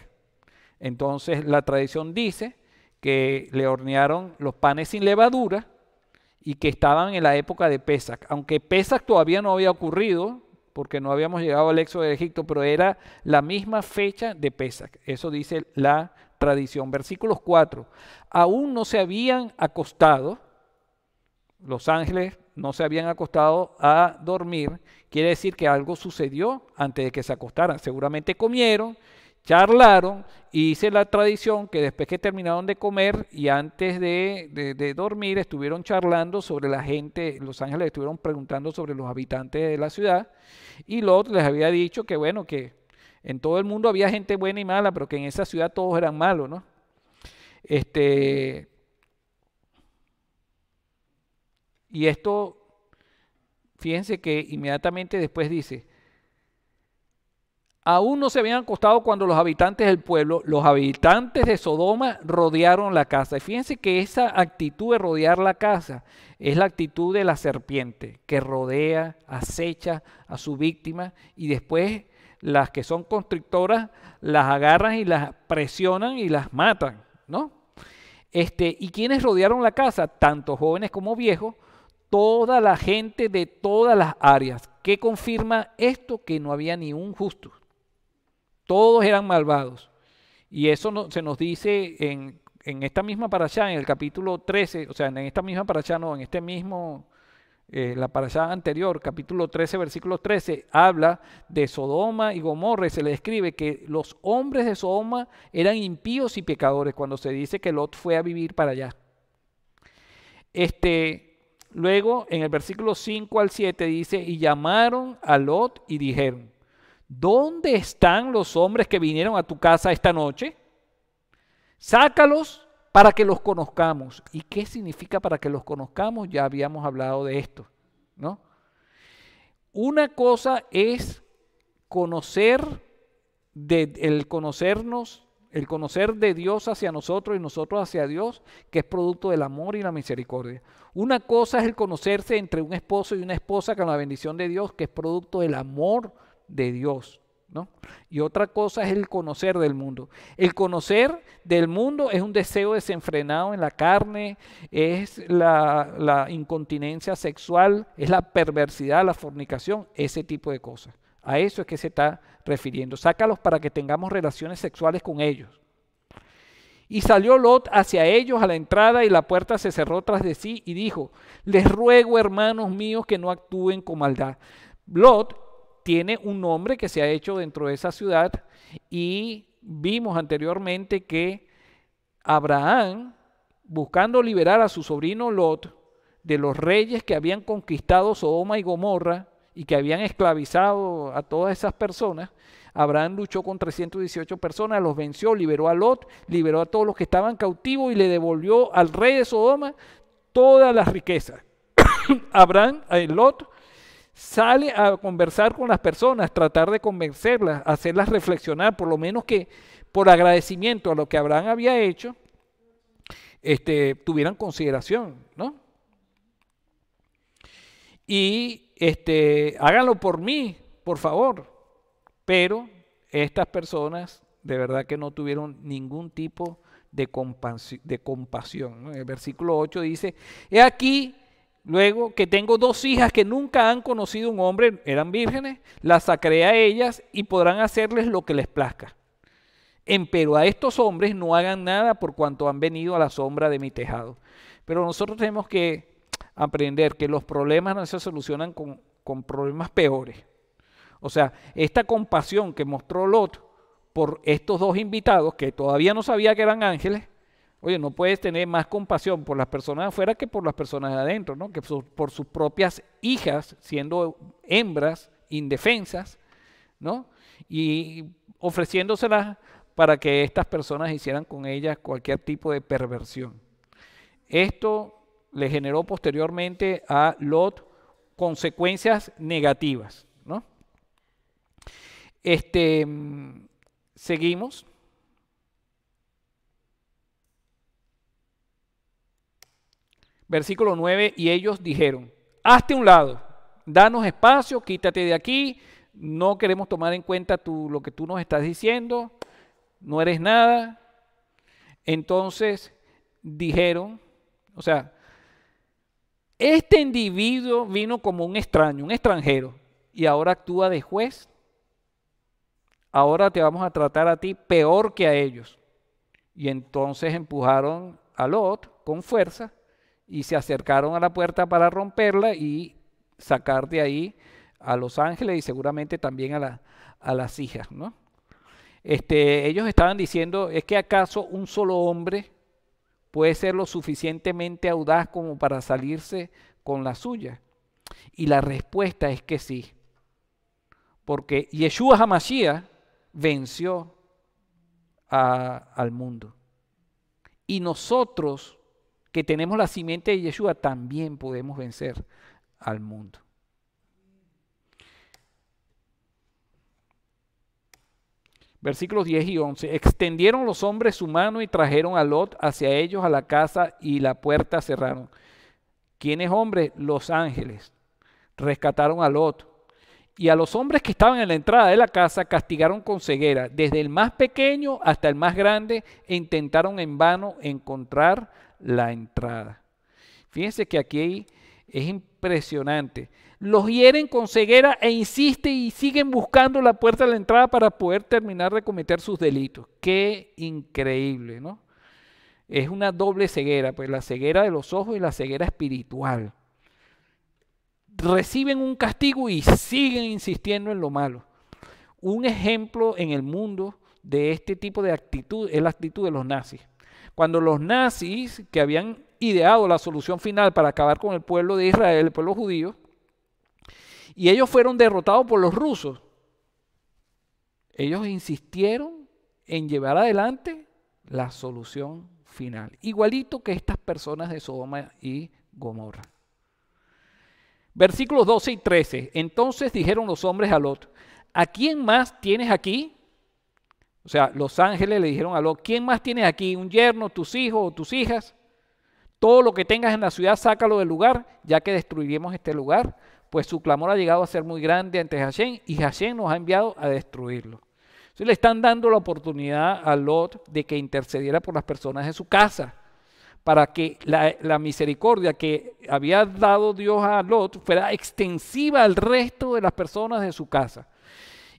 Entonces la tradición dice que le hornearon los panes sin levadura y que estaban en la época de Pesach. Aunque Pesach todavía no había ocurrido, porque no habíamos llegado al éxodo de Egipto, pero era la misma fecha de Pesach. Eso dice la tradición. Versículos 4. Aún no se habían acostado, los ángeles no se habían acostado a dormir, quiere decir que algo sucedió antes de que se acostaran. Seguramente comieron Charlaron y hice la tradición que después que terminaron de comer y antes de, dormir estuvieron charlando sobre la gente, Los Ángeles estuvieron preguntando sobre los habitantes de la ciudad y Lot les había dicho que bueno, que en todo el mundo había gente buena y mala, pero que en esa ciudad todos eran malos, ¿no? Este, y esto, fíjense que inmediatamente después dice, Aún no se habían acostado cuando los habitantes del pueblo, los habitantes de Sodoma, rodearon la casa. Y fíjense que esa actitud de rodear la casa es la actitud de la serpiente, que rodea, acecha a su víctima y después las que son constrictoras las agarran y las presionan y las matan, ¿no? Este, y quienes rodearon la casa, tanto jóvenes como viejos, toda la gente de todas las áreas. ¿Qué confirma esto? Que no había ni un justo. Todos eran malvados. Y eso se nos dice en, esta misma allá en el capítulo 13, o sea, en esta misma allá no, en este mismo, eh, la allá anterior, capítulo 13, versículo 13, habla de Sodoma y Gomorra y se le describe que los hombres de Sodoma eran impíos y pecadores cuando se dice que Lot fue a vivir para allá. Este, luego, en el versículo 5 al 7 dice, y llamaron a Lot y dijeron, ¿dónde están los hombres que vinieron a tu casa esta noche? Sácalos para que los conozcamos. ¿Y qué significa para que los conozcamos? Ya habíamos hablado de esto, ¿no? Una cosa es conocer de, el conocernos, el conocer de Dios hacia nosotros y nosotros hacia Dios, que es producto del amor y la misericordia. Una cosa es el conocerse entre un esposo y una esposa con la bendición de Dios, que es producto del amor, de Dios. ¿no? Y otra cosa es el conocer del mundo. El conocer del mundo es un deseo desenfrenado en la carne, es la, la incontinencia sexual, es la perversidad, la fornicación, ese tipo de cosas. A eso es que se está refiriendo. Sácalos para que tengamos relaciones sexuales con ellos. Y salió Lot hacia ellos a la entrada y la puerta se cerró tras de sí y dijo, les ruego hermanos míos que no actúen con maldad. Lot tiene un nombre que se ha hecho dentro de esa ciudad y vimos anteriormente que Abraham, buscando liberar a su sobrino Lot de los reyes que habían conquistado Sodoma y Gomorra y que habían esclavizado a todas esas personas, Abraham luchó con 318 personas, los venció, liberó a Lot, liberó a todos los que estaban cautivos y le devolvió al rey de Sodoma todas las riquezas. Abraham, eh, Lot, Sale a conversar con las personas, tratar de convencerlas, hacerlas reflexionar, por lo menos que por agradecimiento a lo que Abraham había hecho, este, tuvieran consideración, ¿no? Y este, háganlo por mí, por favor. Pero estas personas de verdad que no tuvieron ningún tipo de, compasión. De compasión El versículo 8 dice, he aquí Luego, que tengo dos hijas que nunca han conocido un hombre, eran vírgenes, las sacré a ellas y podrán hacerles lo que les plazca. Pero a estos hombres no hagan nada por cuanto han venido a la sombra de mi tejado. Pero nosotros tenemos que aprender que los problemas no se solucionan con problemas peores. O sea, esta compasión que mostró Lot por estos dos invitados, que todavía no sabía que eran ángeles, Oye, no puedes tener más compasión por las personas afuera que por las personas de adentro, ¿no? Que por sus propias hijas, siendo hembras, indefensas, ¿no? Y ofreciéndoselas para que estas personas hicieran con ellas cualquier tipo de perversión. Esto le generó posteriormente a Lot consecuencias negativas, ¿no? Este, mm, seguimos. Versículo 9, y ellos dijeron, hazte un lado, danos espacio, quítate de aquí, no queremos tomar en cuenta lo que tú nos estás diciendo, no eres nada. Entonces dijeron, o sea, este individuo vino como un extraño, un extranjero, y ahora actúa de juez. Ahora te vamos a tratar a ti peor que a ellos. Y entonces empujaron a Lot con fuerza y se acercaron a la puerta para romperla y sacar de ahí a los ángeles y seguramente también a, a las hijas, ¿no? Este, ellos estaban diciendo, ¿es que acaso un solo hombre puede ser lo suficientemente audaz como para salirse con la suya? Y la respuesta es que sí. Porque Yeshua Hamashiach venció al mundo. Y nosotros que tenemos la simiente de Yeshua, también podemos vencer al mundo. Versículos 10 y 11. Extendieron los hombres su mano y trajeron a Lot hacia ellos a la casa y la puerta cerraron. ¿Quiénes hombres? Los ángeles. Rescataron a Lot. Y a los hombres que estaban en la entrada de la casa castigaron con ceguera, desde el más pequeño hasta el más grande, intentaron en vano encontrar la entrada. Fíjense que aquí es impresionante. Los hieren con ceguera e insiste y siguen buscando la puerta de la entrada para poder terminar de cometer sus delitos. Qué increíble, ¿no? Es una doble ceguera, pues la ceguera de los ojos y la ceguera espiritual. Reciben un castigo y siguen insistiendo en lo malo. Un ejemplo en el mundo de este tipo de actitud es la actitud de los nazis. Cuando los nazis, que habían ideado la solución final para acabar con el pueblo de Israel, el pueblo judío, y ellos fueron derrotados por los rusos, ellos insistieron en llevar adelante la solución final, igualito que estas personas de Sodoma y Gomorra. Versículos 12 y 13. Entonces dijeron los hombres a Lot, ¿a quién más tienes aquí o sea, los ángeles le dijeron a Lot, ¿quién más tiene aquí? ¿Un yerno, tus hijos o tus hijas? Todo lo que tengas en la ciudad, sácalo del lugar, ya que destruiremos este lugar, pues su clamor ha llegado a ser muy grande ante Hashem y Hashem nos ha enviado a destruirlo. Entonces le están dando la oportunidad a Lot de que intercediera por las personas de su casa, para que la, la misericordia que había dado Dios a Lot fuera extensiva al resto de las personas de su casa.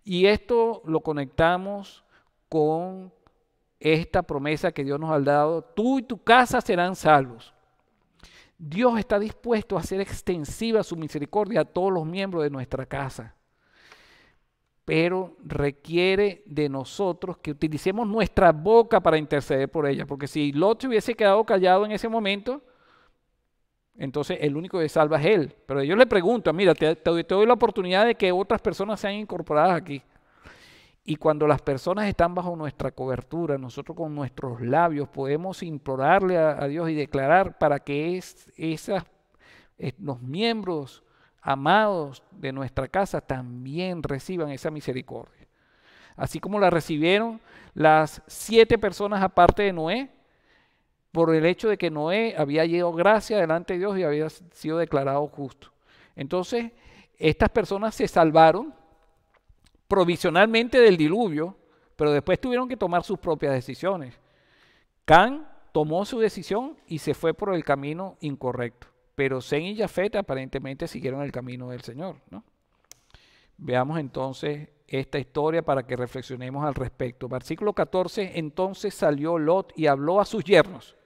Y esto lo conectamos con esta promesa que Dios nos ha dado, tú y tu casa serán salvos. Dios está dispuesto a hacer extensiva su misericordia a todos los miembros de nuestra casa, pero requiere de nosotros que utilicemos nuestra boca para interceder por ella, porque si Lot hubiese quedado callado en ese momento, entonces el único que salva es él. Pero yo le pregunto, mira, te, te doy la oportunidad de que otras personas sean incorporadas aquí. Y cuando las personas están bajo nuestra cobertura, nosotros con nuestros labios podemos implorarle a, Dios y declarar para que es, esas, los miembros amados de nuestra casa también reciban esa misericordia. Así como la recibieron las siete personas aparte de Noé, por el hecho de que Noé había llegado gracia delante de Dios y había sido declarado justo. Entonces, estas personas se salvaron provisionalmente del diluvio, pero después tuvieron que tomar sus propias decisiones. Can tomó su decisión y se fue por el camino incorrecto, pero Zen y Jafet aparentemente siguieron el camino del Señor. Veamos entonces esta historia para que reflexionemos al respecto. Versículo 14, entonces salió Lot y habló a sus yernos,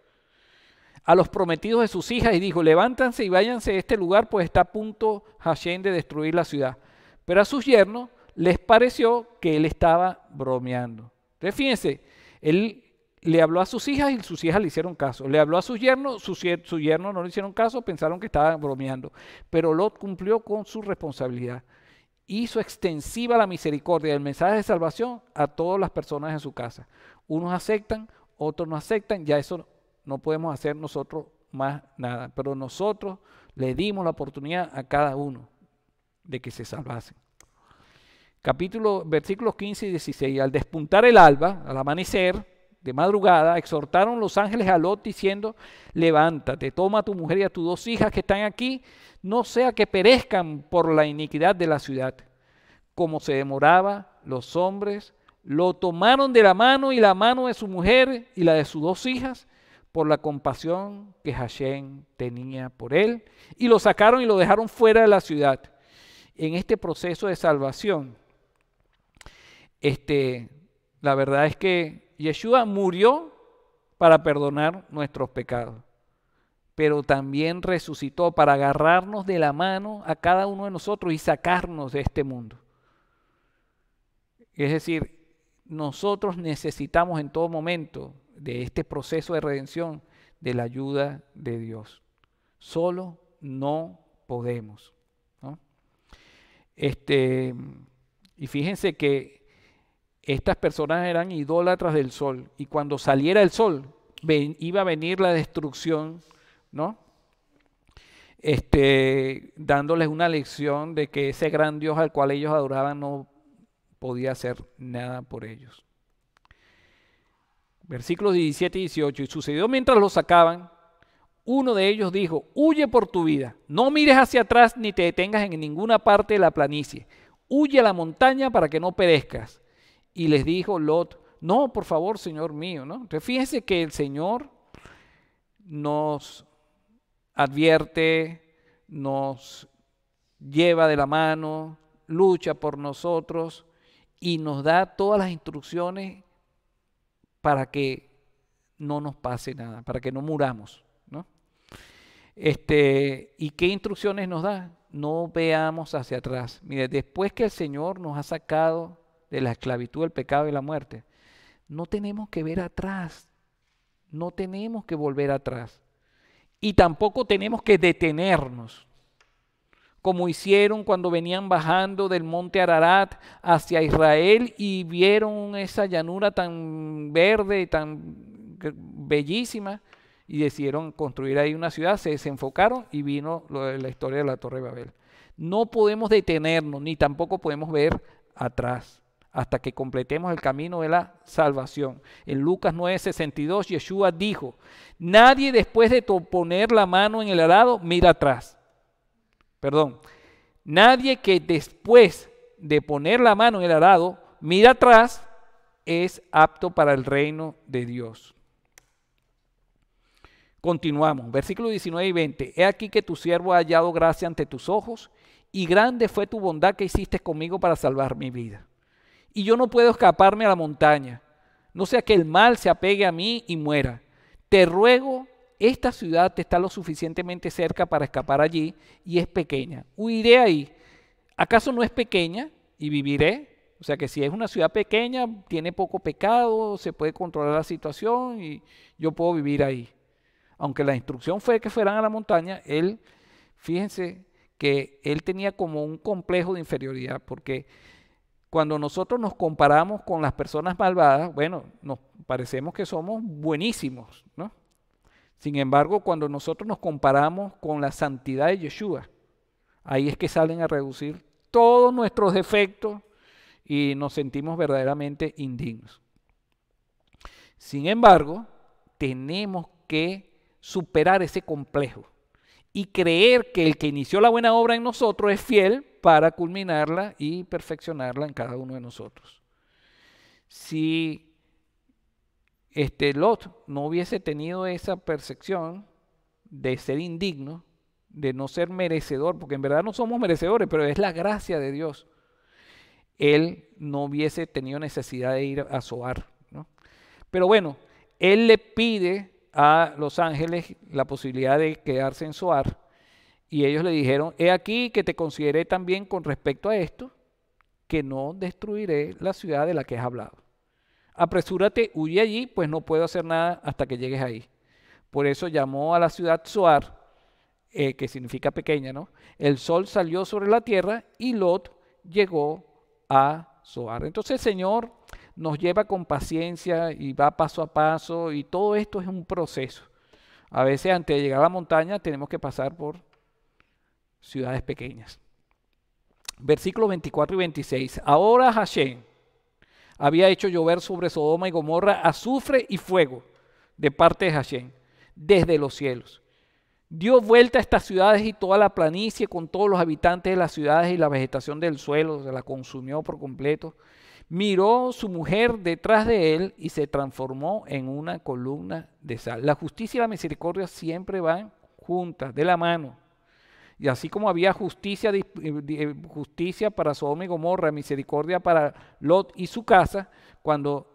a los prometidos de sus hijas, y dijo, levántanse y váyanse de este lugar, pues está a punto Hashem de destruir la ciudad. Pero a sus yernos les pareció que él estaba bromeando. Entonces fíjense, él le habló a sus hijas y sus hijas le hicieron caso. Le habló a sus yernos, sus, yernos no le hicieron caso, pensaron que estaba bromeando. Pero Lot cumplió con su responsabilidad. Hizo extensiva la misericordia, el mensaje de salvación a todas las personas en su casa. Unos aceptan, otros no aceptan, ya eso no podemos hacer nosotros más nada. Pero nosotros le dimos la oportunidad a cada uno de que se salvasen capítulo, versículos 15 y 16. Al despuntar el alba, al amanecer, de madrugada, exhortaron los ángeles a Lot diciendo, levántate, toma a tu mujer y a tus dos hijas que están aquí, no sea que perezcan por la iniquidad de la ciudad. Como se demoraba, los hombres lo tomaron de la mano y la mano de su mujer y la de sus dos hijas por la compasión que Hashem tenía por él, y lo sacaron y lo dejaron fuera de la ciudad. En este proceso de salvación, este, la verdad es que Yeshua murió para perdonar nuestros pecados, pero también resucitó para agarrarnos de la mano a cada uno de nosotros y sacarnos de este mundo. Es decir, nosotros necesitamos en todo momento de este proceso de redención de la ayuda de Dios. Solo no podemos. Este, y fíjense que estas personas eran idólatras del sol y cuando saliera el sol iba a venir la destrucción, ¿no? Este, dándoles una lección de que ese gran Dios al cual ellos adoraban no podía hacer nada por ellos. Versículos 17 y 18. Y sucedió mientras los sacaban, uno de ellos dijo, huye por tu vida, no mires hacia atrás ni te detengas en ninguna parte de la planicie, huye a la montaña para que no perezcas. Y les dijo Lot, no, por favor, Señor mío, ¿no? Entonces fíjense que el Señor nos advierte, nos lleva de la mano, lucha por nosotros y nos da todas las instrucciones para que no nos pase nada, para que no muramos. ¿no? Este, ¿Y qué instrucciones nos da? No veamos hacia atrás. Mire, después que el Señor nos ha sacado de la esclavitud, el pecado y la muerte. No tenemos que ver atrás, no tenemos que volver atrás. Y tampoco tenemos que detenernos, como hicieron cuando venían bajando del monte Ararat hacia Israel y vieron esa llanura tan verde, y tan bellísima, y decidieron construir ahí una ciudad, se desenfocaron y vino la historia de la Torre de Babel. No podemos detenernos, ni tampoco podemos ver atrás hasta que completemos el camino de la salvación. En Lucas 9:62 Yeshua dijo, nadie después de poner la mano en el arado mira atrás. Perdón, nadie que después de poner la mano en el arado mira atrás es apto para el reino de Dios. Continuamos, versículos 19 y 20. He aquí que tu siervo ha hallado gracia ante tus ojos y grande fue tu bondad que hiciste conmigo para salvar mi vida y yo no puedo escaparme a la montaña. No sea que el mal se apegue a mí y muera. Te ruego, esta ciudad te está lo suficientemente cerca para escapar allí y es pequeña. Huiré ahí. ¿Acaso no es pequeña y viviré? O sea que si es una ciudad pequeña, tiene poco pecado, se puede controlar la situación y yo puedo vivir ahí. Aunque la instrucción fue que fueran a la montaña, él, fíjense que él tenía como un complejo de inferioridad, porque cuando nosotros nos comparamos con las personas malvadas, bueno, nos parecemos que somos buenísimos, ¿no? Sin embargo, cuando nosotros nos comparamos con la santidad de Yeshua, ahí es que salen a reducir todos nuestros defectos y nos sentimos verdaderamente indignos. Sin embargo, tenemos que superar ese complejo y creer que el que inició la buena obra en nosotros es fiel para culminarla y perfeccionarla en cada uno de nosotros. Si este Lot no hubiese tenido esa percepción de ser indigno, de no ser merecedor, porque en verdad no somos merecedores, pero es la gracia de Dios, él no hubiese tenido necesidad de ir a Soar. Pero bueno, él le pide a los ángeles la posibilidad de quedarse en Soar y ellos le dijeron, he aquí que te consideré también con respecto a esto, que no destruiré la ciudad de la que has hablado. Apresúrate, huye allí, pues no puedo hacer nada hasta que llegues ahí. Por eso llamó a la ciudad Soar, eh, que significa pequeña, ¿no? El sol salió sobre la tierra y Lot llegó a Soar. Entonces el Señor nos lleva con paciencia y va paso a paso y todo esto es un proceso. A veces antes de llegar a la montaña tenemos que pasar por ciudades pequeñas. Versículos 24 y 26. Ahora Hashem había hecho llover sobre Sodoma y Gomorra azufre y fuego de parte de Hashem desde los cielos. Dio vuelta a estas ciudades y toda la planicie con todos los habitantes de las ciudades y la vegetación del suelo, se la consumió por completo. Miró su mujer detrás de él y se transformó en una columna de sal. La justicia y la misericordia siempre van juntas, de la mano. Y así como había justicia, eh, eh, justicia para Sodoma y Gomorra, misericordia para Lot y su casa, cuando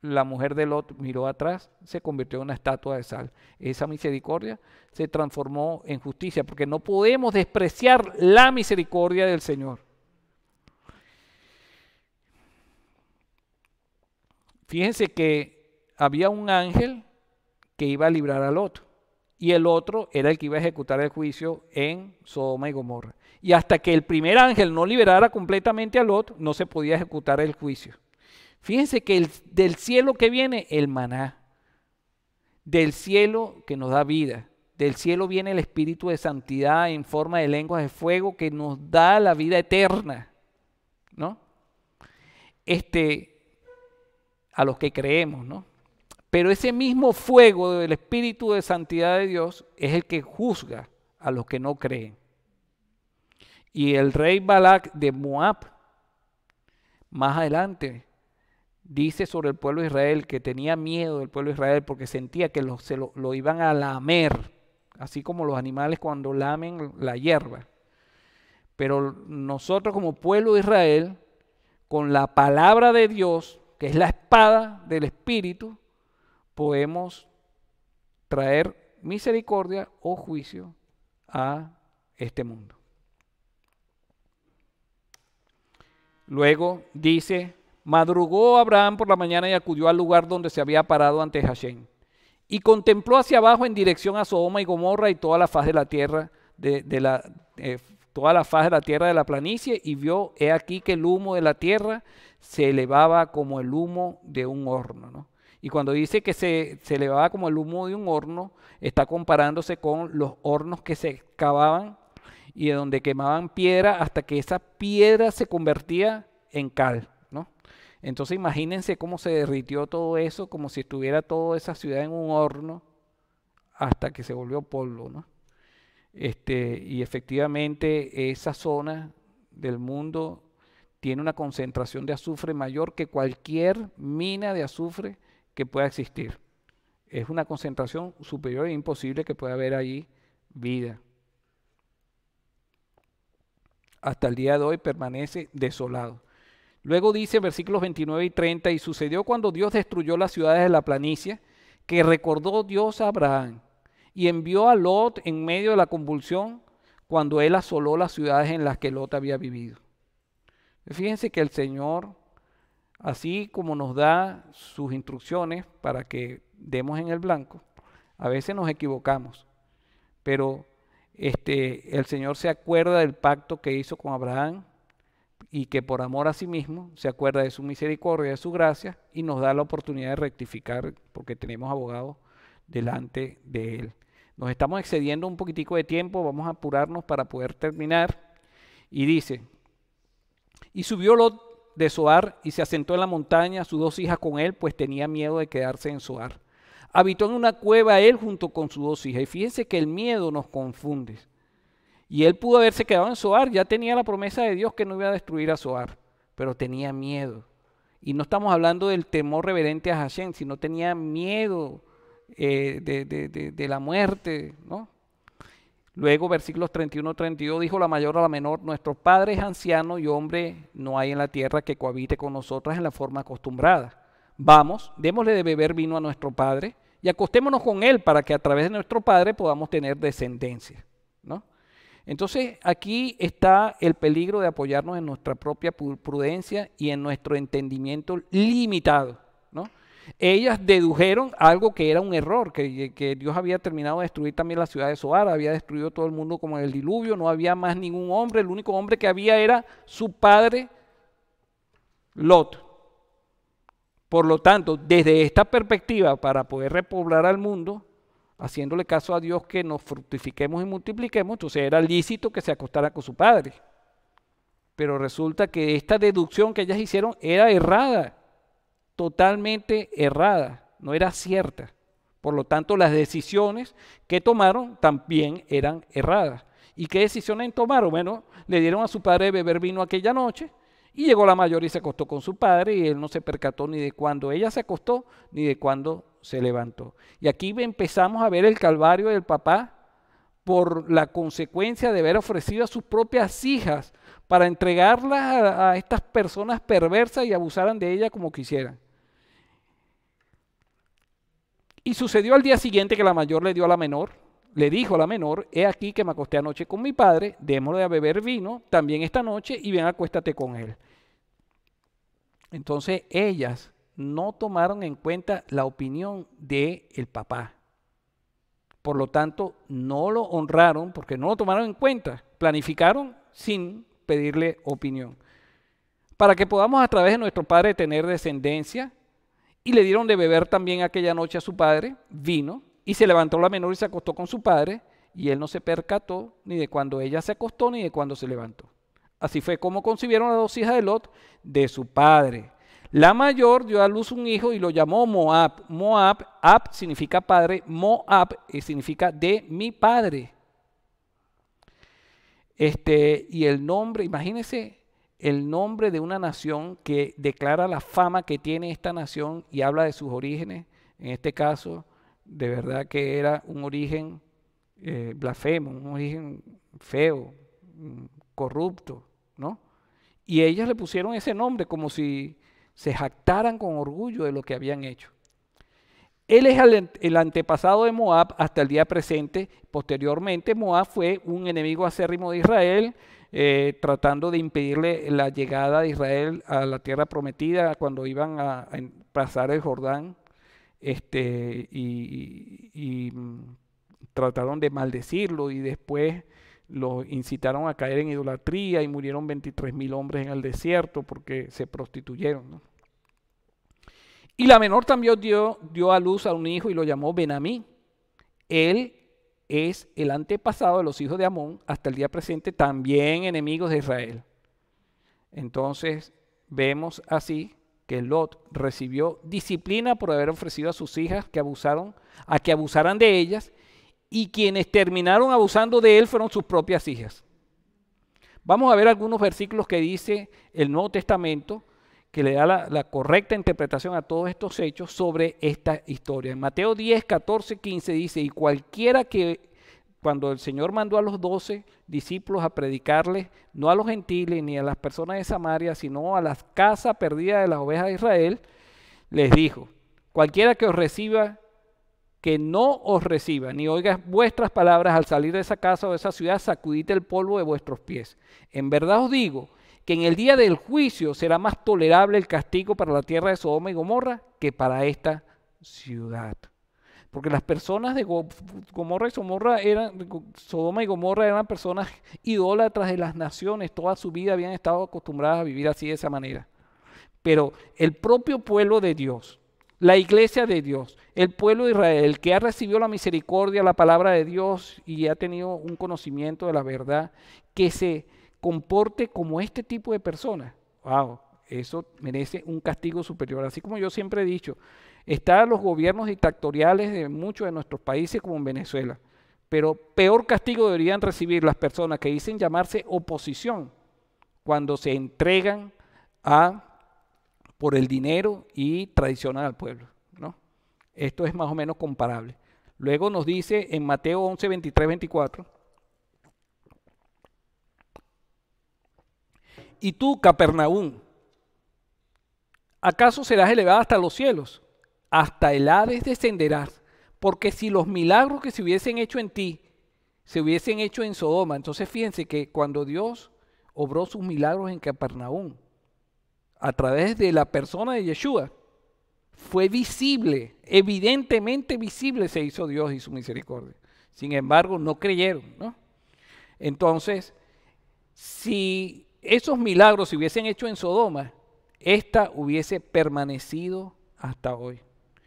la mujer de Lot miró atrás, se convirtió en una estatua de sal. Esa misericordia se transformó en justicia, porque no podemos despreciar la misericordia del Señor. Fíjense que había un ángel que iba a librar a Lot y el otro era el que iba a ejecutar el juicio en Sodoma y Gomorra. Y hasta que el primer ángel no liberara completamente al otro, no se podía ejecutar el juicio. Fíjense que del cielo que viene el maná, del cielo que nos da vida, del cielo viene el espíritu de santidad en forma de lenguas de fuego que nos da la vida eterna, ¿no? Este, a los que creemos, ¿no? Pero ese mismo fuego del Espíritu de Santidad de Dios es el que juzga a los que no creen. Y el rey Balak de Moab, más adelante, dice sobre el pueblo de Israel que tenía miedo del pueblo de Israel porque sentía que lo, se lo, iban a lamer, así como los animales cuando lamen la hierba. Pero nosotros como pueblo de Israel, con la palabra de Dios, que es la espada del Espíritu, podemos traer misericordia o juicio a este mundo. Luego dice, madrugó Abraham por la mañana y acudió al lugar donde se había parado ante Hashem. Y contempló hacia abajo en dirección a Sodoma y Gomorra y toda la faz de la tierra, de, la, eh, toda la faz de la tierra de la planicie, y vio, he aquí que el humo de la tierra se elevaba como el humo de un horno. ¿no? Y cuando dice que se, elevaba como el humo de un horno, está comparándose con los hornos que se excavaban y de donde quemaban piedra hasta que esa piedra se convertía en cal. ¿no? Entonces imagínense cómo se derritió todo eso, como si estuviera toda esa ciudad en un horno hasta que se volvió polvo. ¿no? Este, y efectivamente esa zona del mundo tiene una concentración de azufre mayor que cualquier mina de azufre que pueda existir. Es una concentración superior e imposible que pueda haber allí vida. Hasta el día de hoy permanece desolado. Luego dice versículos 29 y 30, y sucedió cuando Dios destruyó las ciudades de la planicie, que recordó Dios a Abraham y envió a Lot en medio de la convulsión cuando él asoló las ciudades en las que Lot había vivido. Fíjense que el Señor Así como nos da sus instrucciones para que demos en el blanco, a veces nos equivocamos, pero este, el Señor se acuerda del pacto que hizo con Abraham y que por amor a sí mismo se acuerda de su misericordia, de su gracia y nos da la oportunidad de rectificar porque tenemos abogados delante de Él. Nos estamos excediendo un poquitico de tiempo, vamos a apurarnos para poder terminar. Y dice, y subió Lot de Soar y se asentó en la montaña, sus dos hijas con él, pues tenía miedo de quedarse en Soar. Habitó en una cueva él junto con sus dos hijas. Y fíjense que el miedo nos confunde. Y él pudo haberse quedado en Soar, ya tenía la promesa de Dios que no iba a destruir a Soar, pero tenía miedo. Y no estamos hablando del temor reverente a Hashem, sino tenía miedo eh, de, de, de, de la muerte, ¿no? Luego, versículos 31 32, dijo la mayor a la menor, nuestro padre es anciano y hombre no hay en la tierra que cohabite con nosotras en la forma acostumbrada. Vamos, démosle de beber vino a nuestro padre y acostémonos con él para que a través de nuestro padre podamos tener descendencia. ¿no? Entonces, aquí está el peligro de apoyarnos en nuestra propia prudencia y en nuestro entendimiento limitado ellas dedujeron algo que era un error, que, Dios había terminado de destruir también la ciudad de Soar, había destruido todo el mundo como en el diluvio, no había más ningún hombre, el único hombre que había era su padre Lot. Por lo tanto, desde esta perspectiva, para poder repoblar al mundo, haciéndole caso a Dios que nos fructifiquemos y multipliquemos, entonces era lícito que se acostara con su padre. Pero resulta que esta deducción que ellas hicieron era errada totalmente errada, no era cierta. Por lo tanto, las decisiones que tomaron también eran erradas. ¿Y qué decisiones tomaron? Bueno, le dieron a su padre beber vino aquella noche y llegó la mayor y se acostó con su padre y él no se percató ni de cuándo ella se acostó ni de cuándo se levantó. Y aquí empezamos a ver el calvario del papá por la consecuencia de haber ofrecido a sus propias hijas para entregarlas a, a estas personas perversas y abusaran de ella como quisieran. Y sucedió al día siguiente que la mayor le dio a la menor, le dijo a la menor, he aquí que me acosté anoche con mi padre, démosle a beber vino también esta noche y ven acuéstate con él. Entonces ellas no tomaron en cuenta la opinión del el papá. Por lo tanto, no lo honraron porque no lo tomaron en cuenta. Planificaron sin pedirle opinión. Para que podamos a través de nuestro Padre tener descendencia, y le dieron de beber también aquella noche a su padre vino, y se levantó la menor y se acostó con su padre, y él no se percató ni de cuando ella se acostó ni de cuando se levantó. Así fue como concibieron las dos hijas de Lot de su padre. La mayor dio a luz un hijo y lo llamó Moab. Moab, Ab significa padre, Moab eh, significa de mi padre. Este, y el nombre, imagínense, el nombre de una nación que declara la fama que tiene esta nación y habla de sus orígenes. En este caso, de verdad que era un origen eh, blasfemo, un origen feo, mm, corrupto, ¿no? Y ellos le pusieron ese nombre como si se jactaran con orgullo de lo que habían hecho. Él es el antepasado de Moab hasta el día presente. Posteriormente, Moab fue un enemigo acérrimo de Israel eh, tratando de impedirle la llegada de Israel a la tierra prometida cuando iban a, pasar el Jordán este, y, mm, trataron de maldecirlo y después lo incitaron a caer en idolatría y murieron 23 mil hombres en el desierto porque se prostituyeron. Y la menor también dio, dio a luz a un hijo y lo llamó Benamí. Él es el antepasado de los hijos de Amón hasta el día presente, también enemigos de Israel. Entonces vemos así que Lot recibió disciplina por haber ofrecido a sus hijas que abusaron, a que abusaran de ellas, y quienes terminaron abusando de él fueron sus propias hijas. Vamos a ver algunos versículos que dice el Nuevo Testamento que le da la, correcta interpretación a todos estos hechos sobre esta historia. En Mateo 10, 14, 15 dice, y cualquiera que, cuando el Señor mandó a los doce discípulos a predicarles, no a los gentiles ni a las personas de Samaria, sino a las casas perdidas de las ovejas de Israel, les dijo, cualquiera que os reciba, que no os reciba, ni oiga vuestras palabras al salir de esa casa o de esa ciudad, sacudid el polvo de vuestros pies. En verdad os digo, que en el día del juicio será más tolerable el castigo para la tierra de Sodoma y Gomorra que para esta ciudad. Porque las personas de Gomorra y Somorra eran, Sodoma y Gomorra eran personas idólatras de las naciones, toda su vida habían estado acostumbradas a vivir así de esa manera. Pero el propio pueblo de Dios, la iglesia de Dios, el pueblo de Israel, que ha recibido la misericordia, la palabra de Dios y ha tenido un conocimiento de la verdad, que se comporte como este tipo de personas, wow, eso merece un castigo superior. Así como yo siempre he dicho, están los gobiernos dictatoriales de muchos de nuestros países como en Venezuela, pero peor castigo deberían recibir las personas que dicen llamarse oposición cuando se entregan a por el dinero y traicionan al pueblo. ¿no? Esto es más o menos comparable. Luego nos dice en Mateo 11, 23, 24, Y tú, Capernaum, ¿acaso serás elevado hasta los cielos? Hasta el Hades descenderás, porque si los milagros que se hubiesen hecho en ti se hubiesen hecho en Sodoma, entonces fíjense que cuando Dios obró sus milagros en Capernaum, a través de la persona de Yeshua, fue visible, evidentemente visible se hizo Dios y su misericordia. Sin embargo, no creyeron, ¿no? Entonces, si esos milagros se hubiesen hecho en Sodoma, esta hubiese permanecido hasta hoy.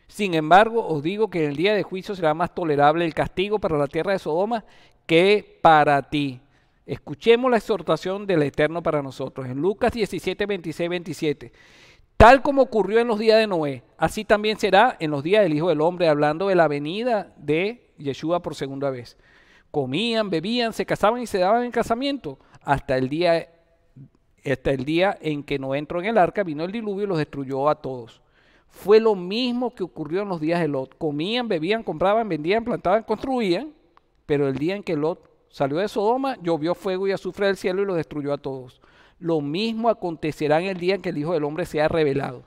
Sin embargo, os digo que en el día de juicio será más tolerable el castigo para la tierra de Sodoma que para ti. Escuchemos la exhortación del Eterno para nosotros. En Lucas 17, 26, 27. Tal como ocurrió en los días de Noé, así también será en los días del Hijo del Hombre, hablando de la venida de Yeshua por segunda vez. Comían, bebían, se casaban y se daban en casamiento hasta el día hasta el día en que no entró en el arca, vino el diluvio y los destruyó a todos. Fue lo mismo que ocurrió en los días de Lot. Comían, bebían, compraban, vendían, plantaban, construían, pero el día en que Lot salió de Sodoma, llovió fuego y azufre del cielo y los destruyó a todos. Lo mismo acontecerá en el día en que el Hijo del Hombre sea revelado.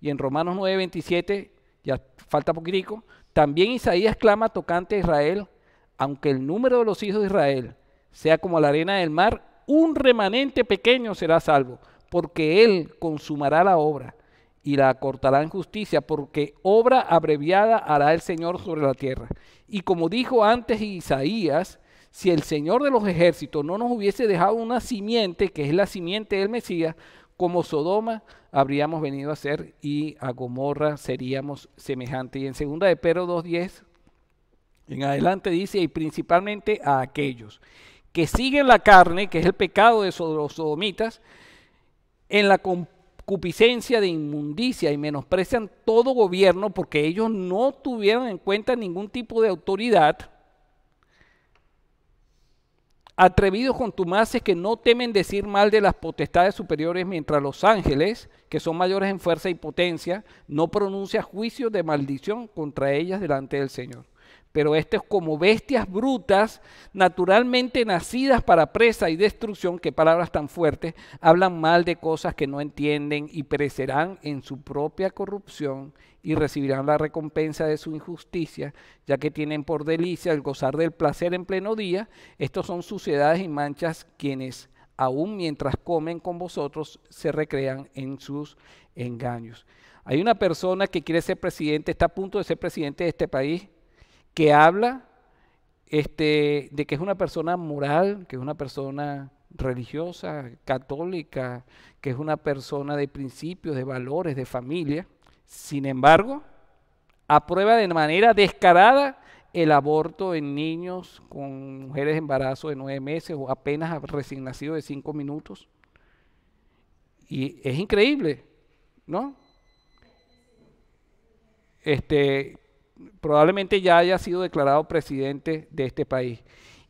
Y en Romanos 9, 27, ya falta poquitico, también Isaías clama tocante a Israel, aunque el número de los hijos de Israel sea como la arena del mar, un remanente pequeño será salvo, porque Él consumará la obra y la acortará en justicia, porque obra abreviada hará el Señor sobre la tierra. Y como dijo antes Isaías, si el Señor de los ejércitos no nos hubiese dejado una simiente, que es la simiente del Mesías, como Sodoma habríamos venido a ser y a Gomorra seríamos semejantes. Y en segunda de Pedro 2.10, en adelante dice, y principalmente a aquellos que siguen la carne, que es el pecado de los sodomitas, en la concupiscencia de inmundicia y menosprecian todo gobierno porque ellos no tuvieron en cuenta ningún tipo de autoridad. Atrevidos contumaces que no temen decir mal de las potestades superiores mientras los ángeles, que son mayores en fuerza y potencia, no pronuncian juicios de maldición contra ellas delante del Señor pero estos como bestias brutas, naturalmente nacidas para presa y destrucción, qué palabras tan fuertes, hablan mal de cosas que no entienden y perecerán en su propia corrupción y recibirán la recompensa de su injusticia, ya que tienen por delicia el gozar del placer en pleno día. Estos son suciedades y manchas quienes aún mientras comen con vosotros se recrean en sus engaños. Hay una persona que quiere ser presidente, está a punto de ser presidente de este país, que habla este, de que es una persona moral, que es una persona religiosa, católica, que es una persona de principios, de valores, de familia. Sin embargo, aprueba de manera descarada el aborto en niños con mujeres de embarazo de nueve meses o apenas recién nacido de cinco minutos. Y es increíble, ¿no? Este, probablemente ya haya sido declarado presidente de este país.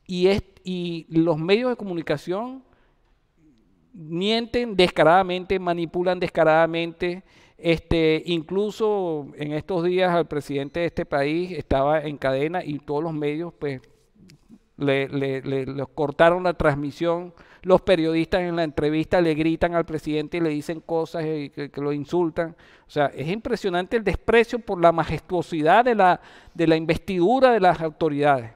Y, es, y los medios de comunicación mienten descaradamente, manipulan descaradamente. Este, incluso en estos días al presidente de este país estaba en cadena y todos los medios pues le, cortaron la transmisión. Los periodistas en la entrevista le gritan al presidente y le dicen cosas que, lo insultan. O sea, es impresionante el desprecio por la majestuosidad de la, de la investidura de las autoridades.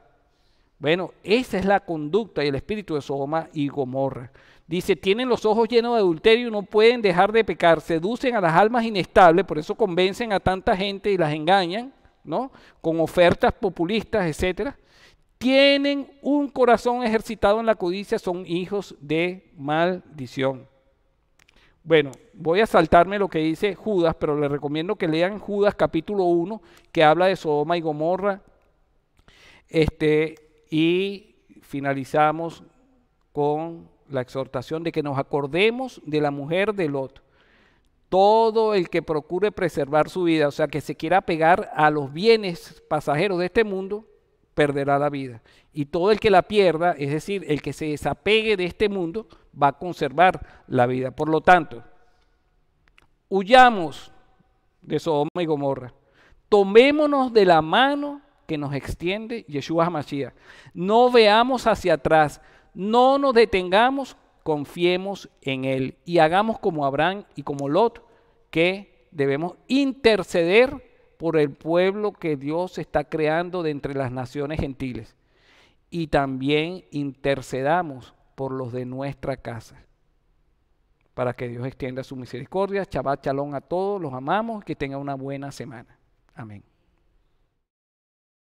Bueno, esa es la conducta y el espíritu de Soma y Gomorra. Dice, tienen los ojos llenos de adulterio, y no pueden dejar de pecar, seducen a las almas inestables, por eso convencen a tanta gente y las engañan, ¿no? Con ofertas populistas, etcétera tienen un corazón ejercitado en la codicia, son hijos de maldición. Bueno, voy a saltarme lo que dice Judas, pero les recomiendo que lean Judas capítulo 1, que habla de Sodoma y Gomorra. Este, y finalizamos con la exhortación de que nos acordemos de la mujer de Lot. Todo el que procure preservar su vida, o sea, que se quiera pegar a los bienes pasajeros de este mundo, perderá la vida. Y todo el que la pierda, es decir, el que se desapegue de este mundo, va a conservar la vida. Por lo tanto, huyamos de Sodoma y Gomorra. Tomémonos de la mano que nos extiende Yeshua HaMashiach. No veamos hacia atrás, no nos detengamos, confiemos en Él y hagamos como Abraham y como Lot, que debemos interceder por el pueblo que Dios está creando de entre las naciones gentiles. Y también intercedamos por los de nuestra casa. Para que Dios extienda su misericordia. chavachalón chalón a todos. Los amamos. Que tengan una buena semana. Amén.